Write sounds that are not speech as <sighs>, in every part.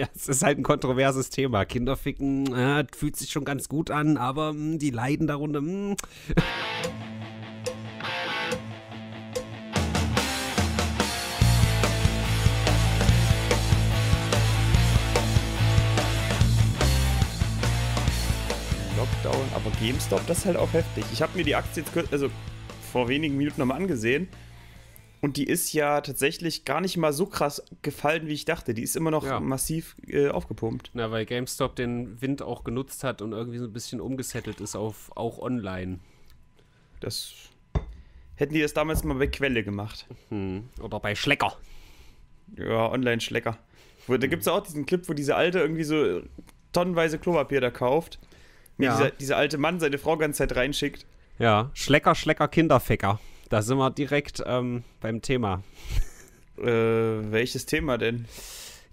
ja, es ist halt ein kontroverses Thema. Kinder ficken fühlt sich schon ganz gut an, aber mh, hm, die leiden darunter. Hm. Lockdown, aber GameStop, das ist halt auch heftig. Ich habe mir die Aktie jetzt also vor wenigen Minuten nochmal angesehen. Und die ist ja tatsächlich gar nicht mal so krass gefallen, wie ich dachte. Die ist immer noch ja. massiv äh, aufgepumpt. Na, weil GameStop den Wind auch genutzt hat und irgendwie so ein bisschen umgesettelt ist auf auch online. Das hätten die das damals mal bei Quelle gemacht. Hm. Oder bei Schlecker. Ja, Online-Schlecker. Da hm. gibt es auch diesen Clip, wo diese alte irgendwie so tonnenweise Klopapier da kauft. Ja. Dieser, dieser alte Mann seine Frau ganze Zeit reinschickt. Ja, Schlecker, Schlecker, Kinderfecker. Da sind wir direkt ähm, beim Thema. Äh, welches Thema denn?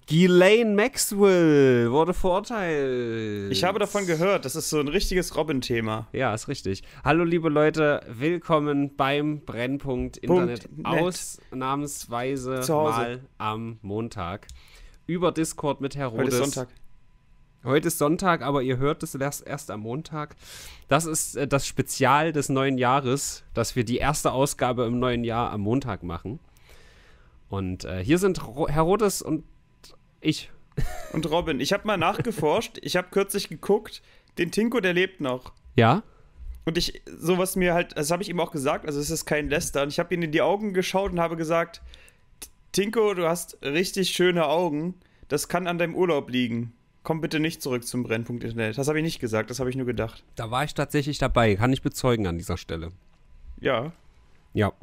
Ghislaine Maxwell wurde verurteilt. Ich habe davon gehört, das ist so ein richtiges Robin-Thema. Ja, ist richtig. Hallo, liebe Leute, willkommen beim Brennpunkt Internet ausnahmsweise mal am Montag. Über Discord mit Herodes. Rodes. Heute ist Sonntag. Heute ist Sonntag, aber ihr hört es erst am Montag. Das ist äh, das Spezial des neuen Jahres, dass wir die erste Ausgabe im neuen Jahr am Montag machen. Und äh, hier sind Ro Rotes und ich. <laughs> Und Robin, ich habe mal nachgeforscht. Ich habe kürzlich geguckt, den Tinko, der lebt noch. Ja? Und ich, sowas mir halt, das habe ich ihm auch gesagt, also es ist kein Läster. Und ich habe ihm in die Augen geschaut und habe gesagt, Tinko, du hast richtig schöne Augen. Das kann an deinem Urlaub liegen komm bitte nicht zurück zum Brennpunkt Internet. Das habe ich nicht gesagt, das habe ich nur gedacht. Da war ich tatsächlich dabei, kann ich bezeugen an dieser Stelle. Ja. Ja.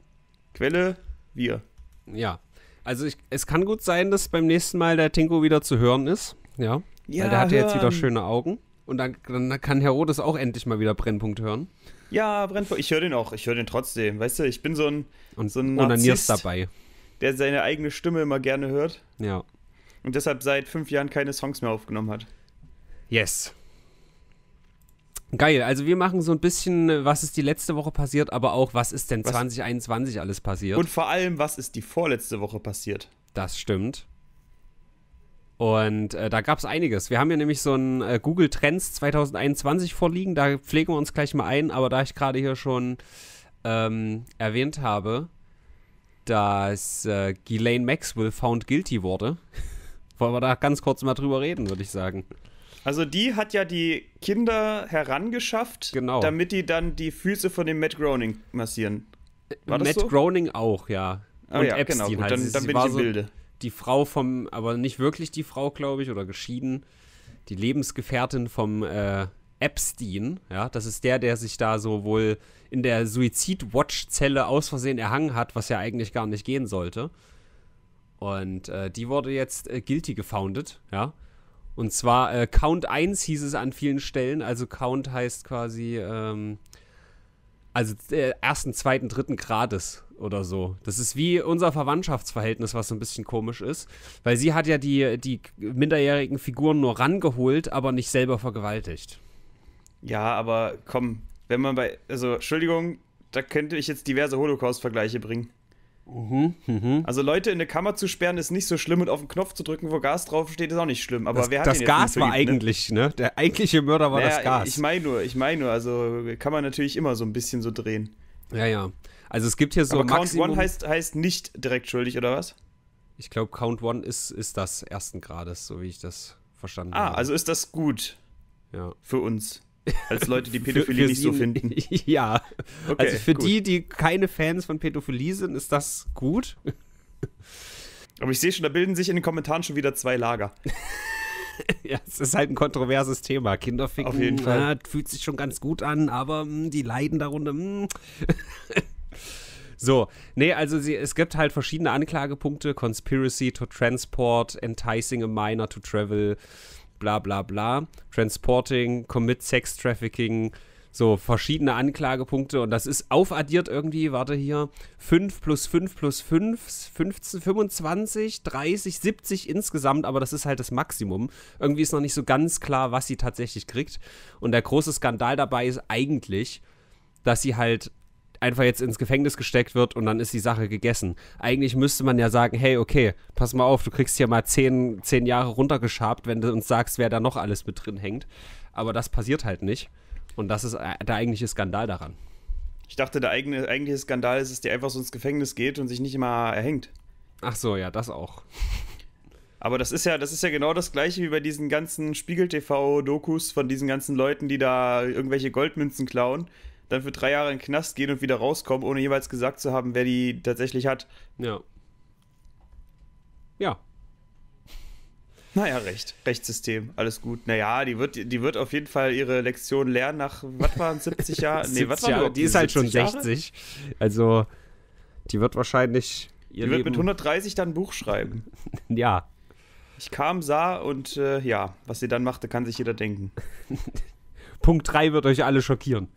Quelle, wir. Ja. Also ich, es kann gut sein, dass beim nächsten Mal der Tinko wieder zu hören ist. Ja. ja Weil der hat ja jetzt wieder schöne Augen. Und dann, dann kann Rodes auch endlich mal wieder Brennpunkt hören. Ja, Brennpunkt. Ich höre den auch. Ich höre den trotzdem. Weißt du, ich bin so ein. Und, so ein Narzisst, dabei. Der seine eigene Stimme immer gerne hört. Ja und deshalb seit fünf Jahren keine Songs mehr aufgenommen hat. Yes. Geil, also wir machen so ein bisschen, was ist die letzte Woche passiert, aber auch, was ist denn was? 2021 alles passiert. Und vor allem, was ist die vorletzte Woche passiert. Das stimmt. Und äh, da gab es einiges. Wir haben ja nämlich so einen äh, Google Trends 2021 vorliegen, da pflegen wir uns gleich mal ein, aber da ich gerade hier schon ähm, erwähnt habe, dass äh, Ghislaine Maxwell found guilty wurde. <laughs> Wollen wir da ganz kurz mal drüber reden, würde ich sagen. Also die hat ja die Kinder herangeschafft, genau. damit die dann die Füße von dem Matt Groening massieren. War Matt so? Groening auch, ja. Ah, Und ja, Epstein genau. Gut, dann, halt. dann bin ich im so Bilde. Die Frau vom, aber nicht wirklich die Frau, glaube ich, oder geschieden. Die Lebensgefährtin vom äh, Epstein, ja, das ist der, der sich da so wohl in der Suizid-Watch-Zelle aus Versehen erhangen hat, was ja eigentlich gar nicht gehen sollte. Und äh, die wurde jetzt äh, guilty gefounded, ja. Und zwar äh, Count 1 hieß es an vielen Stellen. Also Count heißt quasi, ähm, also äh, ersten, zweiten, dritten Grades oder so. Das ist wie unser Verwandtschaftsverhältnis, was so ein bisschen komisch ist. Weil sie hat ja die, die minderjährigen Figuren nur rangeholt, aber nicht selber vergewaltigt. Ja, aber komm, wenn man bei, also Entschuldigung, da könnte ich jetzt diverse Holocaust-Vergleiche bringen. Mhm, mh. Also Leute in eine Kammer zu sperren ist nicht so schlimm und auf den Knopf zu drücken, wo Gas draufsteht, ist auch nicht schlimm. Aber das, wer hat das Gas war verliebt, ne? eigentlich, ne? Der eigentliche Mörder war naja, das Gas. Ich meine nur, ich meine nur, also kann man natürlich immer so ein bisschen so drehen. Ja, ja. Also es gibt hier so. Aber Maximum Count One heißt, heißt nicht direkt schuldig, oder was? Ich glaube, Count One ist, ist das ersten Grades, so wie ich das verstanden ah, habe. Ah, also ist das gut. Ja. Für uns. Als Leute, die Pädophilie <laughs> für, für nicht sie, so finden. <laughs> Ja. Okay, also für gut. die, die keine Fans von Pädophilie sind, ist das gut. <laughs> Aber ich sehe schon, da bilden sich in den Kommentaren schon wieder zwei Lager. ja, es ist halt ein kontroverses Thema. Kinderficken Auf jeden mm, Fall. Äh, fühlt sich schon ganz gut an, aber mh, mm, die leiden darunter. Mm. so, nee, also sie, es gibt halt verschiedene Anklagepunkte: Conspiracy to Transport, Enticing a Minor to Travel, bla bla bla, Transporting, Commit Sex Trafficking, so verschiedene Anklagepunkte und das ist aufaddiert irgendwie, warte hier, 5 plus 5 plus 5, 15, 25, 30, 70 insgesamt, aber das ist halt das Maximum. Irgendwie ist noch nicht so ganz klar, was sie tatsächlich kriegt. Und der große Skandal dabei ist eigentlich, dass sie halt einfach jetzt ins Gefängnis gesteckt wird und dann ist die Sache gegessen. Eigentlich müsste man ja sagen, hey, okay, pass mal auf, du kriegst hier mal zehn, zehn Jahre runtergeschabt, wenn du uns sagst, wer da noch alles mit drin hängt. Aber das passiert halt nicht. Und das ist äh, der eigentliche Skandal daran. Ich dachte, der eigene, eigentliche Skandal ist, dass der einfach so ins Gefängnis geht und sich nicht immer erhängt. Ach so, ja, das auch. Aber das ist ja, das ist ja genau das gleiche wie bei diesen ganzen Spiegel TV-Dokus von diesen ganzen Leuten, die da irgendwelche Goldmünzen klauen dann für drei Jahre in den Knast gehen und wieder rauskommen, ohne jeweils gesagt zu haben, wer die tatsächlich hat. Ja. Ja. Naja, Recht. Rechtssystem, alles gut. Naja, die wird, die wird auf jeden Fall ihre Lektion lernen nach, was waren 70 Jahre? <laughs> Nee, 70 was Jahre, die ist halt schon 60. Jahre? Also, die wird wahrscheinlich. Ihr die Leben wird mit 130 dann ein Buch schreiben. <laughs> ja. Ich kam, sah und äh, ja, was sie dann machte, kann sich jeder denken. <laughs> Punkt 3 wird euch alle schockieren.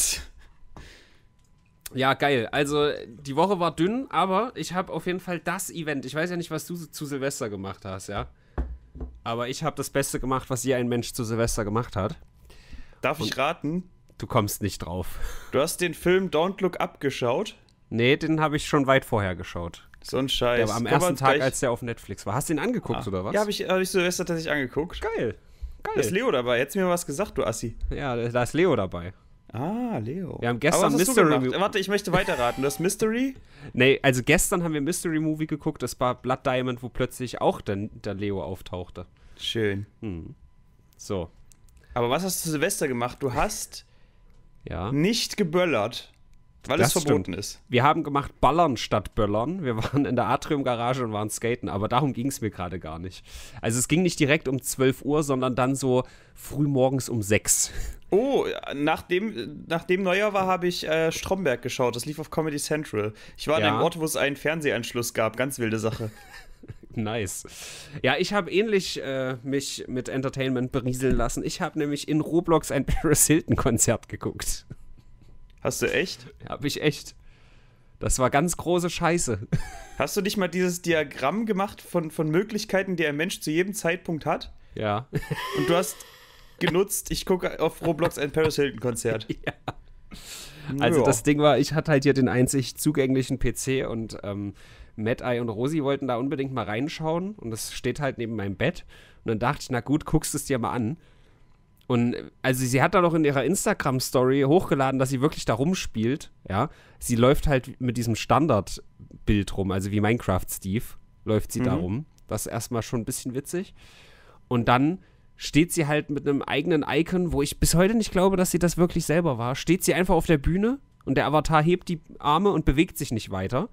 <laughs> Ja, geil. Also die Woche war dünn, aber ich habe auf jeden Fall das Event. Ich weiß ja nicht, was du zu Silvester gemacht hast, ja. Aber ich habe das Beste gemacht, was je ein Mensch zu Silvester gemacht hat. Darf Und ich raten? Du kommst nicht drauf. <laughs> Du hast den Film Don't Look Up geschaut? Nee, den habe ich schon weit vorher geschaut. So ein Scheiß. Der war am ersten Tag, als der auf Netflix war. Hast du ihn angeguckt ah. oder was? Ja, habe ich, hab ich Silvester tatsächlich angeguckt. Geil. Geil. Da ist Leo dabei. Hättest mir was gesagt, du Assi. Ja, da ist Leo dabei. Ah, Leo. Wir haben gestern Mystery Movie. Warte, ich möchte weiterraten. Du hast Mystery? <laughs> nee, also gestern haben wir Mystery Movie geguckt. Das war Blood Diamond, wo plötzlich auch der, der Leo auftauchte. Schön. Hm. So. Aber was hast du Silvester gemacht? Du hast ja. nicht geböllert. Weil das es verboten stimmt. ist. Wir haben gemacht Ballern statt Böllern. Wir waren in der Atriumgarage und waren skaten, aber darum ging es mir gerade gar nicht. Also es ging nicht direkt um 12 Uhr, sondern dann so früh morgens um 6. Oh, nachdem, nachdem Neujahr war, habe ich äh, Stromberg geschaut. Das lief auf Comedy Central. Ich war ja. an einem Ort, wo es einen Fernsehanschluss gab. Ganz wilde Sache. <laughs> nice. Ja, ich habe ähnlich äh, mich mit Entertainment berieseln lassen. Ich habe nämlich in Roblox ein Paris Hilton-Konzert geguckt. Hast du echt? Hab ich echt. Das war ganz große Scheiße. <laughs> Hast du nicht mal dieses Diagramm gemacht von, von Möglichkeiten, die ein Mensch zu jedem Zeitpunkt hat? Ja. Und du hast genutzt, ich gucke auf Roblox ein Paris Hilton Konzert. <laughs> Ja. Also ja. das Ding war, ich hatte halt hier den einzig zugänglichen PC und ähm, Matt, I und Rosi wollten da unbedingt mal reinschauen und das steht halt neben meinem Bett. Und dann dachte ich, na gut, guckst es dir mal an. Und also sie hat da doch in ihrer Instagram-Story hochgeladen, dass sie wirklich da rumspielt. Ja, sie läuft halt mit diesem Standardbild rum, also wie Minecraft Steve läuft sie mhm. da rum. Das ist erstmal schon ein bisschen witzig. Und dann steht sie halt mit einem eigenen Icon, wo ich bis heute nicht glaube, dass sie das wirklich selber war. Steht sie einfach auf der Bühne und der Avatar hebt die Arme und bewegt sich nicht weiter.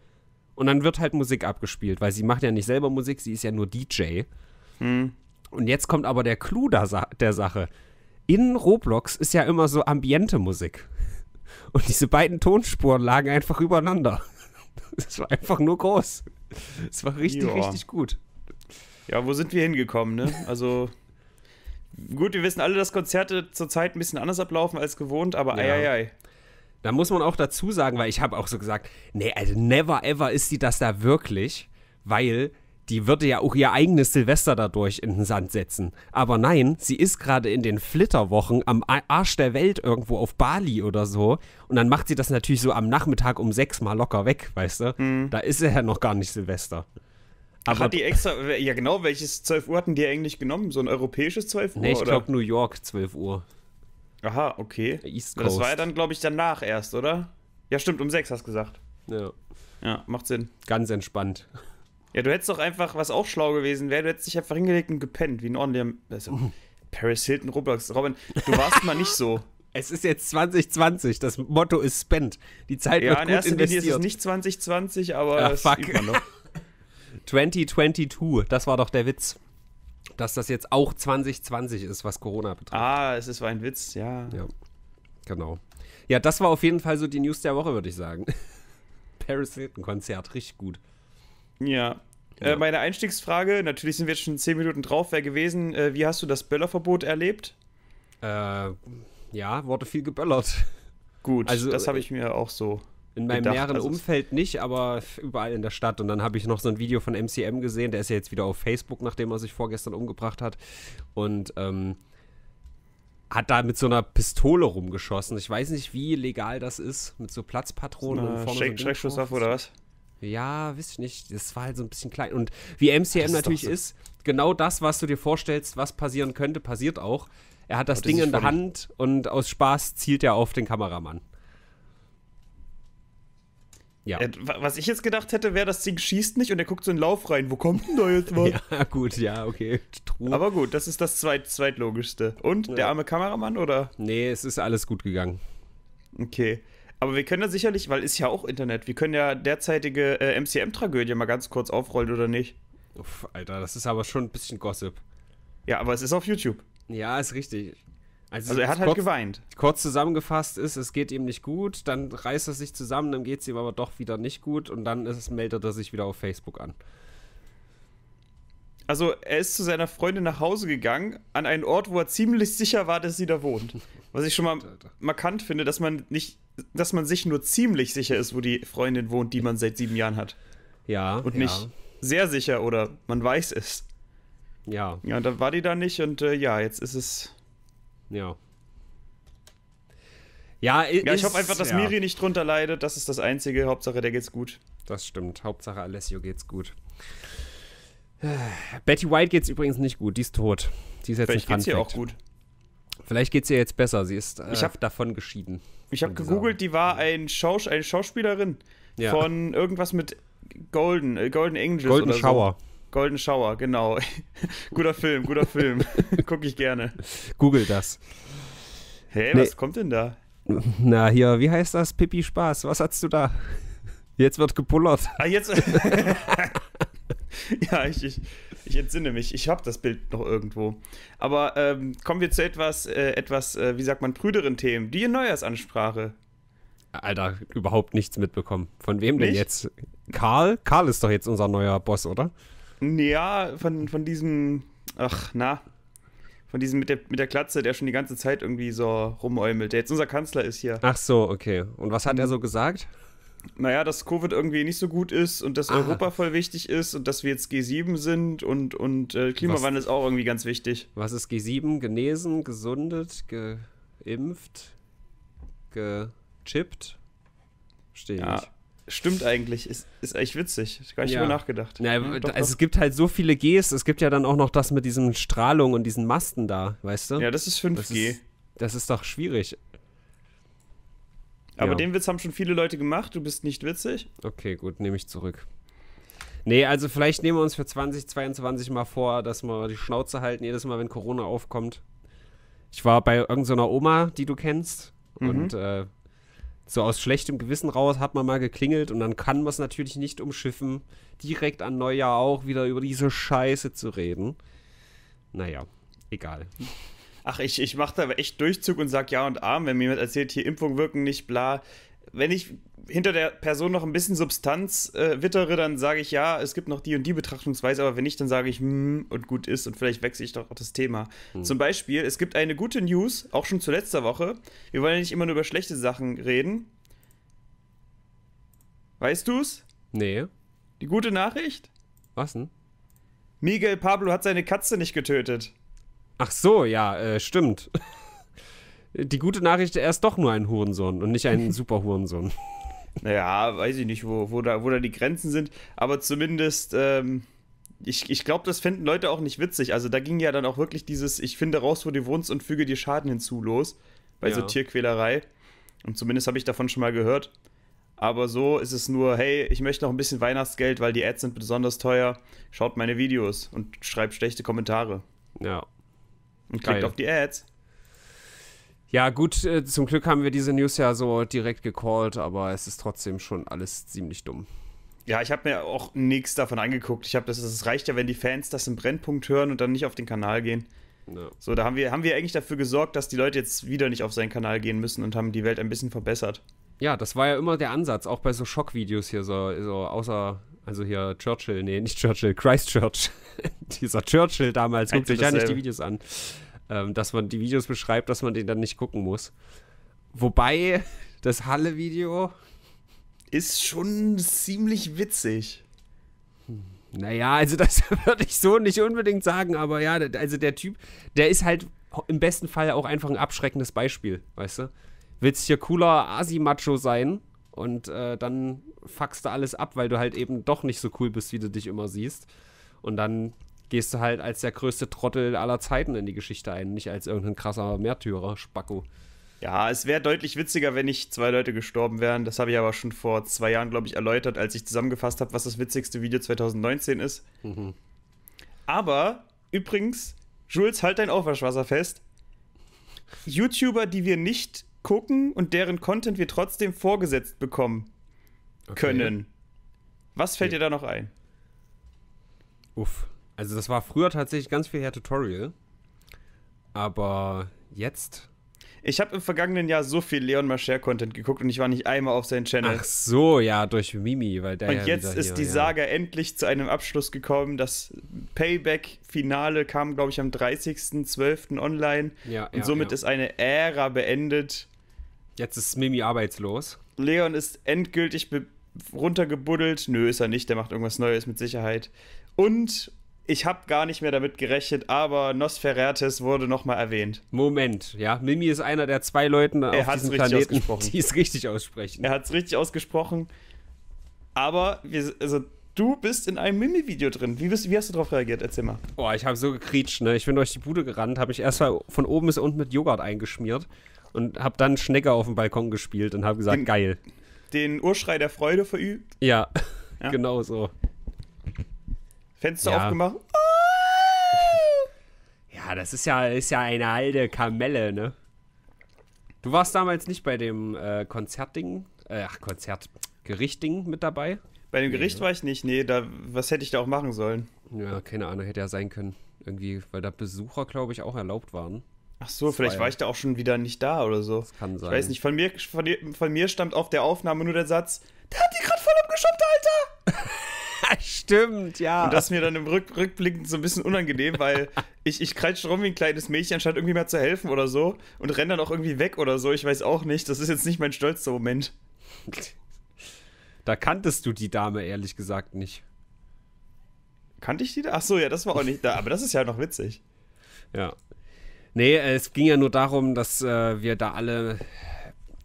Und dann wird halt Musik abgespielt, weil sie macht ja nicht selber Musik, sie ist ja nur DJ. Mhm. Und jetzt kommt aber der Clou der, Sa der Sache in Roblox ist ja immer so ambiente Musik. Und diese beiden Tonspuren lagen einfach übereinander. Es <laughs> war einfach nur groß. Es war richtig, Joa. richtig gut. Ja, wo sind wir hingekommen, ne? Also. Gut, wir wissen alle, dass Konzerte zurzeit ein bisschen anders ablaufen als gewohnt, aber ja. ei, ei, ei. Da muss man auch dazu sagen, weil ich habe auch so gesagt, nee, also never ever ist sie das da wirklich, weil die würde ja auch ihr eigenes Silvester dadurch in den Sand setzen. Aber nein, sie ist gerade in den Flitterwochen am Arsch der Welt irgendwo auf Bali oder so. Und dann macht sie das natürlich so am Nachmittag um sechs mal locker weg, weißt du? Mhm. Da ist er ja noch gar nicht Silvester. Aber hat die extra, ja genau, welches 12 Uhr hatten die eigentlich genommen? So ein europäisches 12 Uhr? Nee, ich glaube New York 12 Uhr. Aha, okay. East Coast. Das war ja dann, glaube ich, danach erst, oder? Ja, stimmt, um sechs hast du gesagt. Ja. Ja, macht Sinn. Ganz entspannt. Ja, du hättest doch einfach, was auch schlau gewesen wäre, du hättest dich einfach hingelegt und gepennt, wie ein ordentlicher. Also, Paris Hilton, Roblox. Robin, du warst mal nicht so. <laughs> Es ist jetzt 2020, das Motto ist spent. Die Zeit ja, wird gut in erster investiert. Linie ist es nicht 2020, aber Ach, fuck. übt man noch. 2022, <laughs> das war doch der Witz. Dass das jetzt auch 2020 ist, was Corona betrifft. Ah, es ist ein Witz, ja. Ja, genau. Ja, das war auf jeden Fall so die News der Woche, würde ich sagen. <laughs> Paris Hilton Konzert, richtig gut. Ja. Äh, ja. meine Einstiegsfrage, natürlich sind wir jetzt schon zehn Minuten drauf, wäre gewesen, äh, wie hast du das Böllerverbot erlebt? Äh, ja, wurde viel geböllert. Gut, also, das habe ich äh, mir auch so. In meinem gedacht, näheren also Umfeld nicht, aber überall in der Stadt. Und dann habe ich noch so ein Video von MCM gesehen, der ist ja jetzt wieder auf Facebook, nachdem er sich vorgestern umgebracht hat. Und ähm, hat da mit so einer Pistole rumgeschossen. Ich weiß nicht, wie legal das ist, mit so Platzpatronen. Na, und vorne Schreck, so oder was? Ja, weiß ich nicht. Das war halt so ein bisschen klein. Und wie MCM ist natürlich so. ist, genau das, was du dir vorstellst, was passieren könnte, passiert auch. Er hat das Aber Ding in der Hand und aus Spaß zielt er auf den Kameramann. Ja. Äh, was ich jetzt gedacht hätte, wäre, das Ding schießt nicht und er guckt so in den Lauf rein. Wo kommt denn da jetzt <laughs> was? ja, gut, ja, okay. True. Aber gut, das ist das zweit, zweitlogischste. Und ja. der arme Kameramann, oder? Nee, es ist alles gut gegangen. Okay. Aber wir können ja sicherlich, weil ist ja auch Internet, wir können ja derzeitige äh, MCM-Tragödie mal ganz kurz aufrollen, oder nicht? Uff, Alter, das ist aber schon ein bisschen Gossip. Ja, aber es ist auf YouTube. Ja, ist richtig. Also, also er hat halt kurz, geweint. Kurz zusammengefasst ist, es geht ihm nicht gut, dann reißt er sich zusammen, dann geht es ihm aber doch wieder nicht gut und dann ist, meldet er sich wieder auf Facebook an also er ist zu seiner Freundin nach Hause gegangen, an einen Ort, wo er ziemlich sicher war, dass sie da wohnt. Was ich schon mal markant finde, dass man nicht, dass man sich nur ziemlich sicher ist, wo die Freundin wohnt, die man seit sieben Jahren hat. Ja. Und nicht ja. sehr sicher oder man weiß es. Ja. Ja, da war die da nicht und äh, ja, jetzt ist es. Ja. Ja, ist, ja ich hoffe einfach, dass ja. Miri nicht drunter leidet. Das ist das Einzige. Hauptsache, der geht's gut. Das stimmt. Hauptsache, Alessio geht's gut. Betty White geht's übrigens nicht gut. Die ist tot. Die ist jetzt Vielleicht geht's ihr auch gut. Vielleicht geht's ihr jetzt besser. Sie ist äh, ich hab, davon geschieden. Ich habe gegoogelt, die war ein Schaus eine Schauspielerin ja. von irgendwas mit Golden, äh, Golden Angels Golden oder Shower. So. Golden Shower, genau. <laughs> guter Film, guter Film. <laughs> Guck ich gerne. Google das. Hey, nee. was kommt denn da? Na, hier, wie heißt das? Pippi Spaß, was hast du da? Jetzt wird gepullert. Ah, jetzt. <laughs> <laughs> ja, ich, ich, ich, entsinne mich. Ich habe das Bild noch irgendwo. Aber ähm, kommen wir zu etwas, äh, etwas äh, wie sagt man, prüderen Themen. Die Neujahrsansprache. Alter, überhaupt nichts mitbekommen. Von wem Nicht? denn jetzt? Karl? Karl ist doch jetzt unser neuer Boss, oder? Ja, von, von diesem, ach, na, von diesem mit der, mit der Klatze, der schon die ganze Zeit irgendwie so rumäumelt, der jetzt unser Kanzler ist hier. Ach so, okay. Und was hat mhm. er so gesagt? naja, dass Covid irgendwie nicht so gut ist und dass ah. Europa voll wichtig ist und dass wir jetzt G7 sind und, und äh, Klimawandel was, ist auch irgendwie ganz wichtig. Was ist G7? Genesen, gesundet, geimpft, gechippt? Verstehe ja. Stimmt eigentlich, ist, ist echt witzig. Ich habe nicht ja. drüber nachgedacht. Ja, ja, doch, also doch. Es gibt halt so viele Gs, es gibt ja dann auch noch das mit diesen Strahlung und diesen Masten da, weißt du? Ja, das ist 5G. Das ist, das ist doch schwierig. Aber ja. den Witz haben schon viele Leute gemacht, du bist nicht witzig. Okay, gut, nehme ich zurück. Nee, also vielleicht nehmen wir uns für 2022 mal vor, dass wir die Schnauze halten, jedes Mal, wenn Corona aufkommt. Ich war bei irgendeiner Oma, die du kennst, mhm. und äh, so aus schlechtem Gewissen raus hat man mal geklingelt und dann kann man es natürlich nicht umschiffen, direkt an Neujahr auch wieder über diese Scheiße zu reden. Naja, egal. Ach, ich, ich mache da echt Durchzug und sage Ja und Arm, wenn mir jemand erzählt, hier Impfungen wirken nicht, bla. Wenn ich hinter der Person noch ein bisschen Substanz äh, wittere, dann sage ich ja, es gibt noch die und die Betrachtungsweise, aber wenn nicht, dann sage ich hm und gut ist und vielleicht wechsle ich doch auch das Thema. Hm. Zum Beispiel, es gibt eine gute News, auch schon zu letzter Woche. Wir wollen ja nicht immer nur über schlechte Sachen reden. Weißt du's? Nee. Die gute Nachricht? Was denn? Miguel Pablo hat seine Katze nicht getötet. Ach so, ja, äh, stimmt. <laughs> Die gute Nachricht, er ist doch nur ein Hurensohn und nicht ein <laughs> Superhurensohn. Naja, weiß ich nicht, wo, wo, da, wo da die Grenzen sind, aber zumindest. Ähm ich, ich glaube, das finden Leute auch nicht witzig. Also da ging ja dann auch wirklich dieses, ich finde raus, wo du wohnst und füge dir Schaden hinzu los. Bei ja. so Tierquälerei. Und zumindest habe ich davon schon mal gehört. Aber so ist es nur, hey, ich möchte noch ein bisschen Weihnachtsgeld, weil die Ads sind besonders teuer. Schaut meine Videos und schreibt schlechte Kommentare. Ja und klickt Geil. auf die Ads. Ja, gut, äh, zum Glück haben wir diese News ja so direkt gecallt, aber es ist trotzdem schon alles ziemlich dumm. Ja, ich habe mir auch nichts davon angeguckt. Ich habe das, es reicht ja, wenn die Fans das im Brennpunkt hören und dann nicht auf den Kanal gehen. No. So, da haben wir, haben wir eigentlich dafür gesorgt, dass die Leute jetzt wieder nicht auf seinen Kanal gehen müssen und haben die Welt ein bisschen verbessert. Ja, das war ja immer der Ansatz, auch bei so Schockvideos hier, so, so außer, also hier Churchill, nee, nicht Churchill, Christchurch. <laughs> dieser Churchill damals, guckt euch ja nicht die Videos an, ähm, dass man die Videos beschreibt, dass man den dann nicht gucken muss. Wobei das Halle-Video ist schon ziemlich witzig. Naja, also das <laughs> würde ich so nicht unbedingt sagen, aber ja, also der Typ, der ist halt im besten Fall auch einfach ein abschreckendes Beispiel, weißt du? Willst hier cooler Asi-Macho sein und äh, dann fuckst du alles ab, weil du halt eben doch nicht so cool bist, wie du dich immer siehst. Und dann gehst du halt als der größte Trottel aller Zeiten in die Geschichte ein, nicht als irgendein krasser Märtyrer, Spacko. Ja, es wäre deutlich witziger, wenn nicht zwei Leute gestorben wären. Das habe ich aber schon vor zwei Jahren, glaube ich, erläutert, als ich zusammengefasst habe, was das witzigste Video 2019 ist. Mhm. Aber, übrigens, Jules, halt dein Aufwaschwasser fest. YouTuber, die wir nicht gucken und deren Content wir trotzdem vorgesetzt bekommen können. Was fällt okay. dir da noch ein? Uff. Also das war früher tatsächlich ganz viel her Tutorial. Aber jetzt. Ich habe im vergangenen Jahr so viel Leon Mascher-Content geguckt und ich war nicht einmal auf seinen Channel. Ach so, ja, durch Mimi, weil der. Und ja jetzt ist hier, die ja. Saga endlich zu einem Abschluss gekommen. Das Payback-Finale kam, glaube ich, am 30.12. online. Ja, und ja, somit ist eine Ära beendet. Jetzt ist Mimi arbeitslos. Leon ist endgültig runtergebuddelt. Nö, ist er nicht, der macht irgendwas Neues mit Sicherheit. Und ich habe gar nicht mehr damit gerechnet, aber Nosferrates wurde nochmal erwähnt. Moment, ja. Mimi ist einer der zwei Leute er auf diesem Planeten, die es richtig aussprechen. Er hat es richtig ausgesprochen. Aber wir, also du bist in einem Mimi-Video drin. Wie, bist, wie hast du darauf reagiert? Erzähl mal. Oh, ich habe so gekrietscht, ne? Ich bin durch die Bude gerannt, habe mich erstmal von oben bis unten mit Joghurt eingeschmiert und habe dann Schnecke auf dem Balkon gespielt und habe gesagt, den, geil. Den Urschrei der Freude verübt? Ja, ja. <laughs> genau so. Fenster ja. aufgemacht. <laughs> Ja, das ist ja, ist ja eine alte Kamelle, ne? Du warst damals nicht bei dem äh, Konzertding, äh, ach, Konzert, Gerichtding mit dabei? Bei dem Gericht nee, war ich nicht, nee, da, was hätte ich da auch machen sollen? Ja, keine Ahnung, hätte ja sein können. Irgendwie, weil da Besucher, glaube ich, auch erlaubt waren. Ach so, das vielleicht war, ja. ich da auch schon wieder nicht da oder so. Das kann sein. Ich weiß nicht, von mir, von, von mir stammt auf der Aufnahme nur der Satz, der hat die gerade voll abgeschoppt, Alter! <laughs> Stimmt, ja. Und das ist mir dann im Rück Rückblicken so ein bisschen unangenehm, weil <laughs> ich, ich kreitsche rum wie ein kleines Mädchen, anstatt irgendwie mal zu helfen oder so und renne dann auch irgendwie weg oder so. Ich weiß auch nicht. Das ist jetzt nicht mein stolzer Moment. Da kanntest du die Dame ehrlich gesagt nicht. Kannte ich die da? Ach so, ja, das war auch nicht da. Aber das ist ja noch witzig. Ja. Nee, es ging ja nur darum, dass äh, wir da alle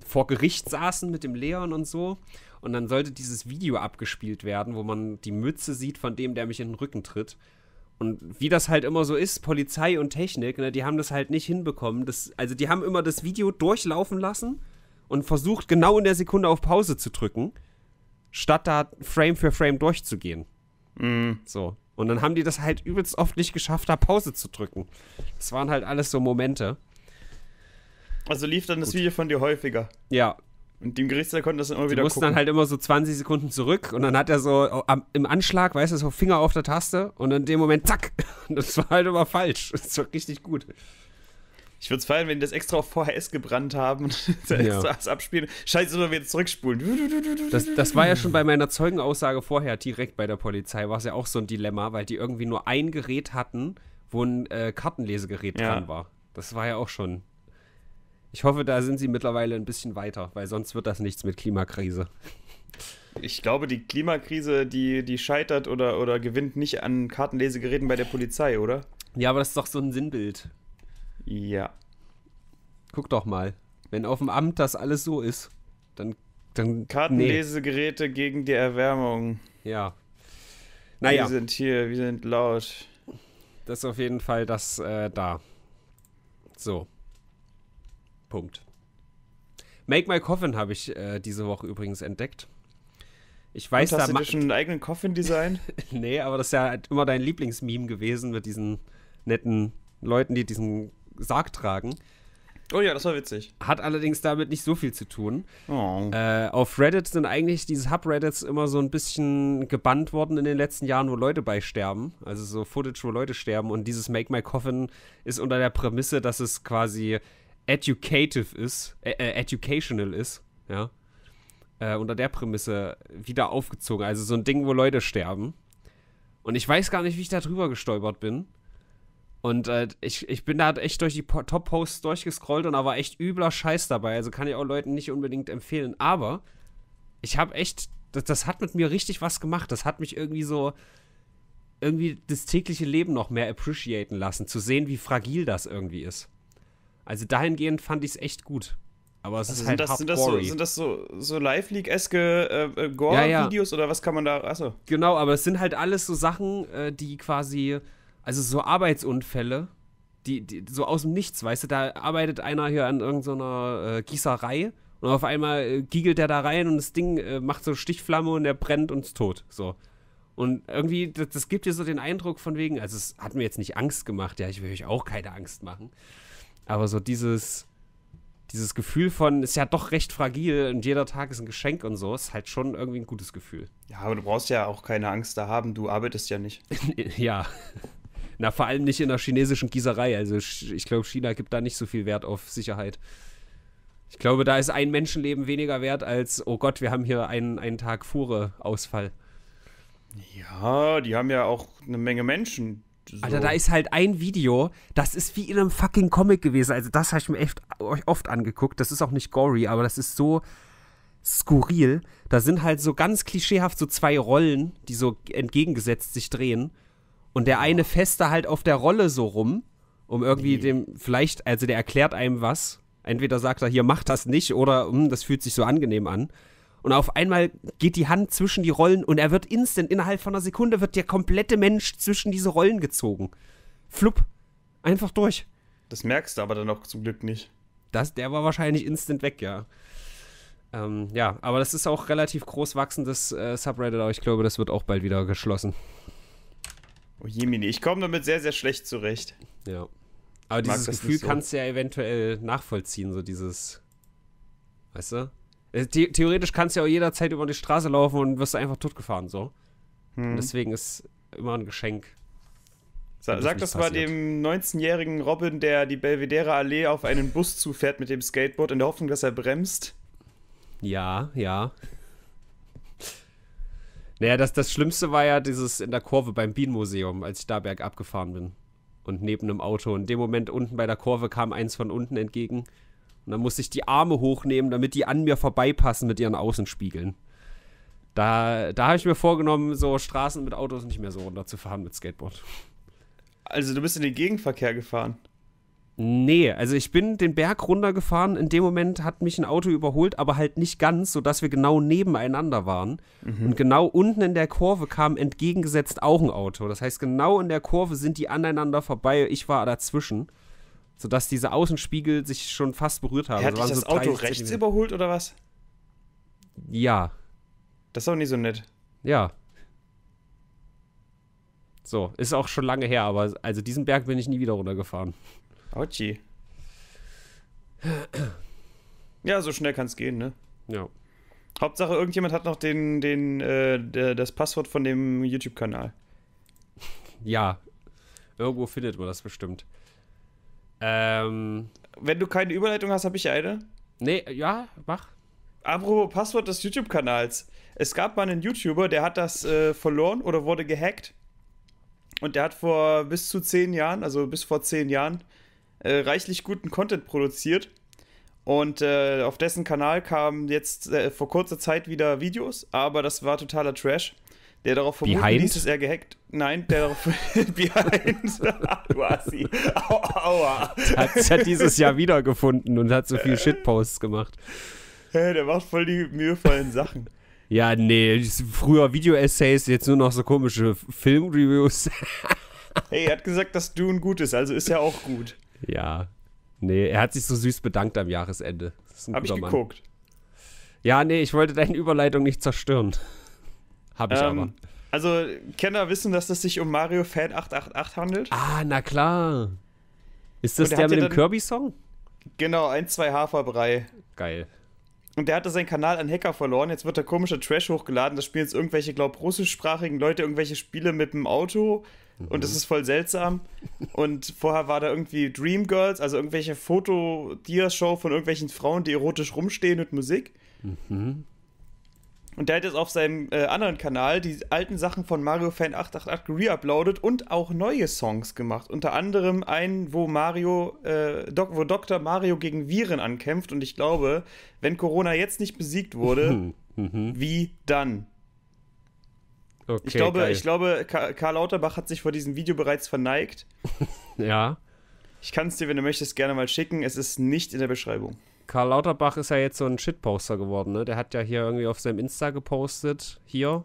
vor Gericht saßen mit dem Leon und so. Und dann sollte dieses Video abgespielt werden, wo man die Mütze sieht von dem, der mich in den Rücken tritt. Und wie das halt immer so ist, Polizei und Technik, ne, die haben das halt nicht hinbekommen. Das, also die haben immer das Video durchlaufen lassen und versucht genau in der Sekunde auf Pause zu drücken, statt da Frame für Frame durchzugehen. Mhm. So. Und dann haben die das halt übelst oft nicht geschafft, da Pause zu drücken. Das waren halt alles so Momente. Also lief dann Gut. das Video von dir häufiger. Ja, und dem Gerichtssaal konnte das immer die wieder mussten gucken. dann halt immer so 20 Sekunden zurück und dann hat er so oh, am, im Anschlag, weißt du, so Finger auf der Taste und in dem Moment zack. <laughs> das war halt immer falsch. Das war richtig gut. Ich würde es feiern, wenn die das extra auf VHS gebrannt haben und <laughs> das ja. extra abspielen. Scheiße, wenn wir zurückspulen. Das, das, war ja schon bei meiner Zeugenaussage vorher direkt bei der Polizei, war es ja auch so ein Dilemma, weil die irgendwie nur ein Gerät hatten, wo ein äh, Kartenlesegerät ja. dran war. Das war ja auch schon ich hoffe, da sind sie mittlerweile ein bisschen weiter, weil sonst wird das nichts mit Klimakrise. Ich glaube, die Klimakrise, die, die scheitert oder, oder gewinnt nicht an Kartenlesegeräten bei der Polizei, oder? Ja, aber das ist doch so ein Sinnbild. Ja. Guck doch mal. Wenn auf dem Amt das alles so ist, dann. dann Kartenlesegeräte nee. gegen die Erwärmung. Ja. Naja. Wir sind hier, wir sind laut. Das ist auf jeden Fall das äh, da. So. Punkt. Make My Coffin habe ich äh, diese Woche übrigens entdeckt. Ich weiß, Und hast da du dir schon einen eigenen Coffin-Design? <laughs> nee, aber das ist ja halt immer dein Lieblingsmeme gewesen mit diesen netten Leuten, die diesen Sarg tragen. Oh ja, das war witzig. Hat allerdings damit nicht so viel zu tun. Oh. Äh, auf Reddit sind eigentlich diese Hub-Reddits immer so ein bisschen gebannt worden in den letzten Jahren, wo Leute bei sterben. Also so Footage, wo Leute sterben. Und dieses Make My Coffin ist unter der Prämisse, dass es quasi educative ist, äh, äh, educational ist, ja, äh, unter der Prämisse wieder aufgezogen. Also so ein Ding, wo Leute sterben. Und ich weiß gar nicht, wie ich da drüber gestolpert bin. Und äh, ich, ich bin da halt echt durch die Top-Posts durchgescrollt und da war echt übler Scheiß dabei. Also kann ich auch Leuten nicht unbedingt empfehlen. Aber ich habe echt, das, das hat mit mir richtig was gemacht. Das hat mich irgendwie so, irgendwie das tägliche Leben noch mehr appreciaten lassen. Zu sehen, wie fragil das irgendwie ist. Also dahingehend fand ich es echt gut. Aber es also ist halt das, sind das, so, sind das so, so Live-League-eske äh, Gore-Videos äh, ja, ja. oder was kann man da. Achso. Genau, aber es sind halt alles so Sachen, äh, die quasi. Also so Arbeitsunfälle, die, die, so aus dem Nichts, weißt du, da arbeitet einer hier an irgendeiner äh, Gießerei und auf einmal äh, giegelt der da rein und das Ding äh, macht so Stichflamme und er brennt uns tot. So. Und irgendwie, das, das gibt dir so den Eindruck von wegen, also es hat mir jetzt nicht Angst gemacht, ja, ich will euch auch keine Angst machen. Aber so dieses, dieses Gefühl von, ist ja doch recht fragil und jeder Tag ist ein Geschenk und so, ist halt schon irgendwie ein gutes Gefühl. Ja, aber du brauchst ja auch keine Angst da haben, du arbeitest ja nicht. <laughs> ja. Na, vor allem nicht in der chinesischen Gießerei. Also ich glaube, China gibt da nicht so viel Wert auf Sicherheit. Ich glaube, da ist ein Menschenleben weniger wert als, oh Gott, wir haben hier einen, einen Tag Fuhre-Ausfall. Ja, die haben ja auch eine Menge Menschen. So. Alter, da ist halt ein Video, das ist wie in einem fucking Comic gewesen. Also, das habe ich mir echt oft angeguckt. Das ist auch nicht gory, aber das ist so skurril. Da sind halt so ganz klischeehaft so zwei Rollen, die so entgegengesetzt sich drehen. Und der eine da halt auf der Rolle so rum, um irgendwie nee. dem, vielleicht, also der erklärt einem was. Entweder sagt er, hier, mach das nicht, oder, hm, das fühlt sich so angenehm an und auf einmal geht die Hand zwischen die Rollen und er wird instant, innerhalb von einer Sekunde wird der komplette Mensch zwischen diese Rollen gezogen. Flupp. Einfach durch. Das merkst du aber dann auch zum Glück nicht. Das, der war wahrscheinlich instant weg, ja. Ähm, ja, aber das ist auch relativ groß wachsendes äh, Subreddit, aber ich glaube, das wird auch bald wieder geschlossen. Oh Jemini, ich komme damit sehr, sehr schlecht zurecht. Ja. Aber ich dieses Gefühl so. kannst du ja eventuell nachvollziehen, so dieses. Weißt du? Äh, the theoretisch kannst du ja auch jederzeit über die Straße laufen und wirst einfach totgefahren, so. Hm. deswegen ist immer ein Geschenk. Sa sag das mal dem 19-jährigen Robin, der die Belvedere Allee auf einen Bus zufährt mit dem Skateboard in der Hoffnung, dass er bremst. Ja, ja. Naja, das, das Schlimmste war ja dieses in der Kurve beim Bienenmuseum, als ich da bergab gefahren bin. Und neben einem Auto. in dem Moment unten bei der Kurve kam eins von unten entgegen. Und dann musste ich die Arme hochnehmen, damit die an mir vorbeipassen mit ihren Außenspiegeln. Da, da habe ich mir vorgenommen, so Straßen mit Autos nicht mehr so runterzufahren mit Skateboard. Also du bist in den Gegenverkehr gefahren? Nee, also ich bin den Berg runtergefahren. In dem Moment hat mich ein Auto überholt, aber halt nicht ganz, sodass wir genau nebeneinander waren. Mhm. Und genau unten in der Kurve kam entgegengesetzt auch ein Auto. Das heißt, genau in der Kurve sind die aneinander vorbei. Ich war dazwischen sodass diese Außenspiegel sich schon fast berührt haben. Er hat so das Auto rechts überholt oder was? Ja. Das ist auch nicht so nett. Ja. So, ist auch schon lange her, aber also diesen Berg bin ich nie wieder runtergefahren. Autschi. Ja, so schnell kann es gehen, ne? Ja. Hauptsache, irgendjemand hat noch den, den, äh, das Passwort von dem YouTube-Kanal. Ja. Irgendwo findet man das bestimmt. Ähm, Wenn du keine Überleitung hast, habe ich eine. Nee, ja, mach. Apropos Passwort des YouTube-Kanals. Es gab mal einen YouTuber, der hat das äh, verloren oder wurde gehackt. Und der hat vor bis zu zehn Jahren, also bis vor zehn Jahren, äh, reichlich guten Content produziert. Und äh, auf dessen Kanal kamen jetzt äh, vor kurzer Zeit wieder Videos, aber das war totaler Trash der darauf vermuten Behind? ließ, dass er gehackt. Nein, der darauf <laughs> Behind. <laughs> du Assi. Au, aua. Hat sie dieses Jahr wiedergefunden und hat so äh. viel Shitposts gemacht. Hey, der macht voll die mühevollen Sachen. Ja, nee, früher Video-Essays, jetzt nur noch so komische Film-Reviews. <laughs> hey, er hat gesagt, dass Dune gut ist, also ist er auch gut. Ja. Nee, er hat sich so süß bedankt am Jahresende. Das ist ein Hab ich geguckt. Mann. Ja, nee, ich wollte deine Überleitung nicht zerstören. Hab ich ähm, aber. Also, Kenner wissen, dass es sich um Mario Fan 888 handelt. Ah, na klar. Ist das der, der mit dem Kirby-Song? Genau, 1, 2 Haferbrei. Geil. Und der hatte seinen Kanal an Hacker verloren. Jetzt wird der komische Trash hochgeladen. Da spielen jetzt irgendwelche, glaub, russischsprachigen Leute irgendwelche Spiele mit dem Auto. Mhm. Und das mhm. ist voll seltsam. Und vorher war da irgendwie Dream Girls, also irgendwelche Foto-Dia-Show von irgendwelchen Frauen, die erotisch rumstehen mit Musik. Mhm. Und der hat jetzt auf seinem äh, anderen Kanal die alten Sachen von Mario Fan 888 reuploadet und auch neue Songs gemacht. Unter anderem einen, wo Mario, äh, Doc, wo Dr. Mario gegen Viren ankämpft. Und ich glaube, wenn Corona jetzt nicht besiegt wurde, <laughs> mhm. wie dann? Okay, ich glaube, ich glaube, Karl Lauterbach hat sich vor diesem Video bereits verneigt. <laughs> ja. Ich kann es dir, wenn du möchtest, gerne mal schicken. Es ist nicht in der Beschreibung. Karl Lauterbach ist ja jetzt so ein Shitposter geworden, ne? Der hat ja hier irgendwie auf seinem Insta gepostet, hier,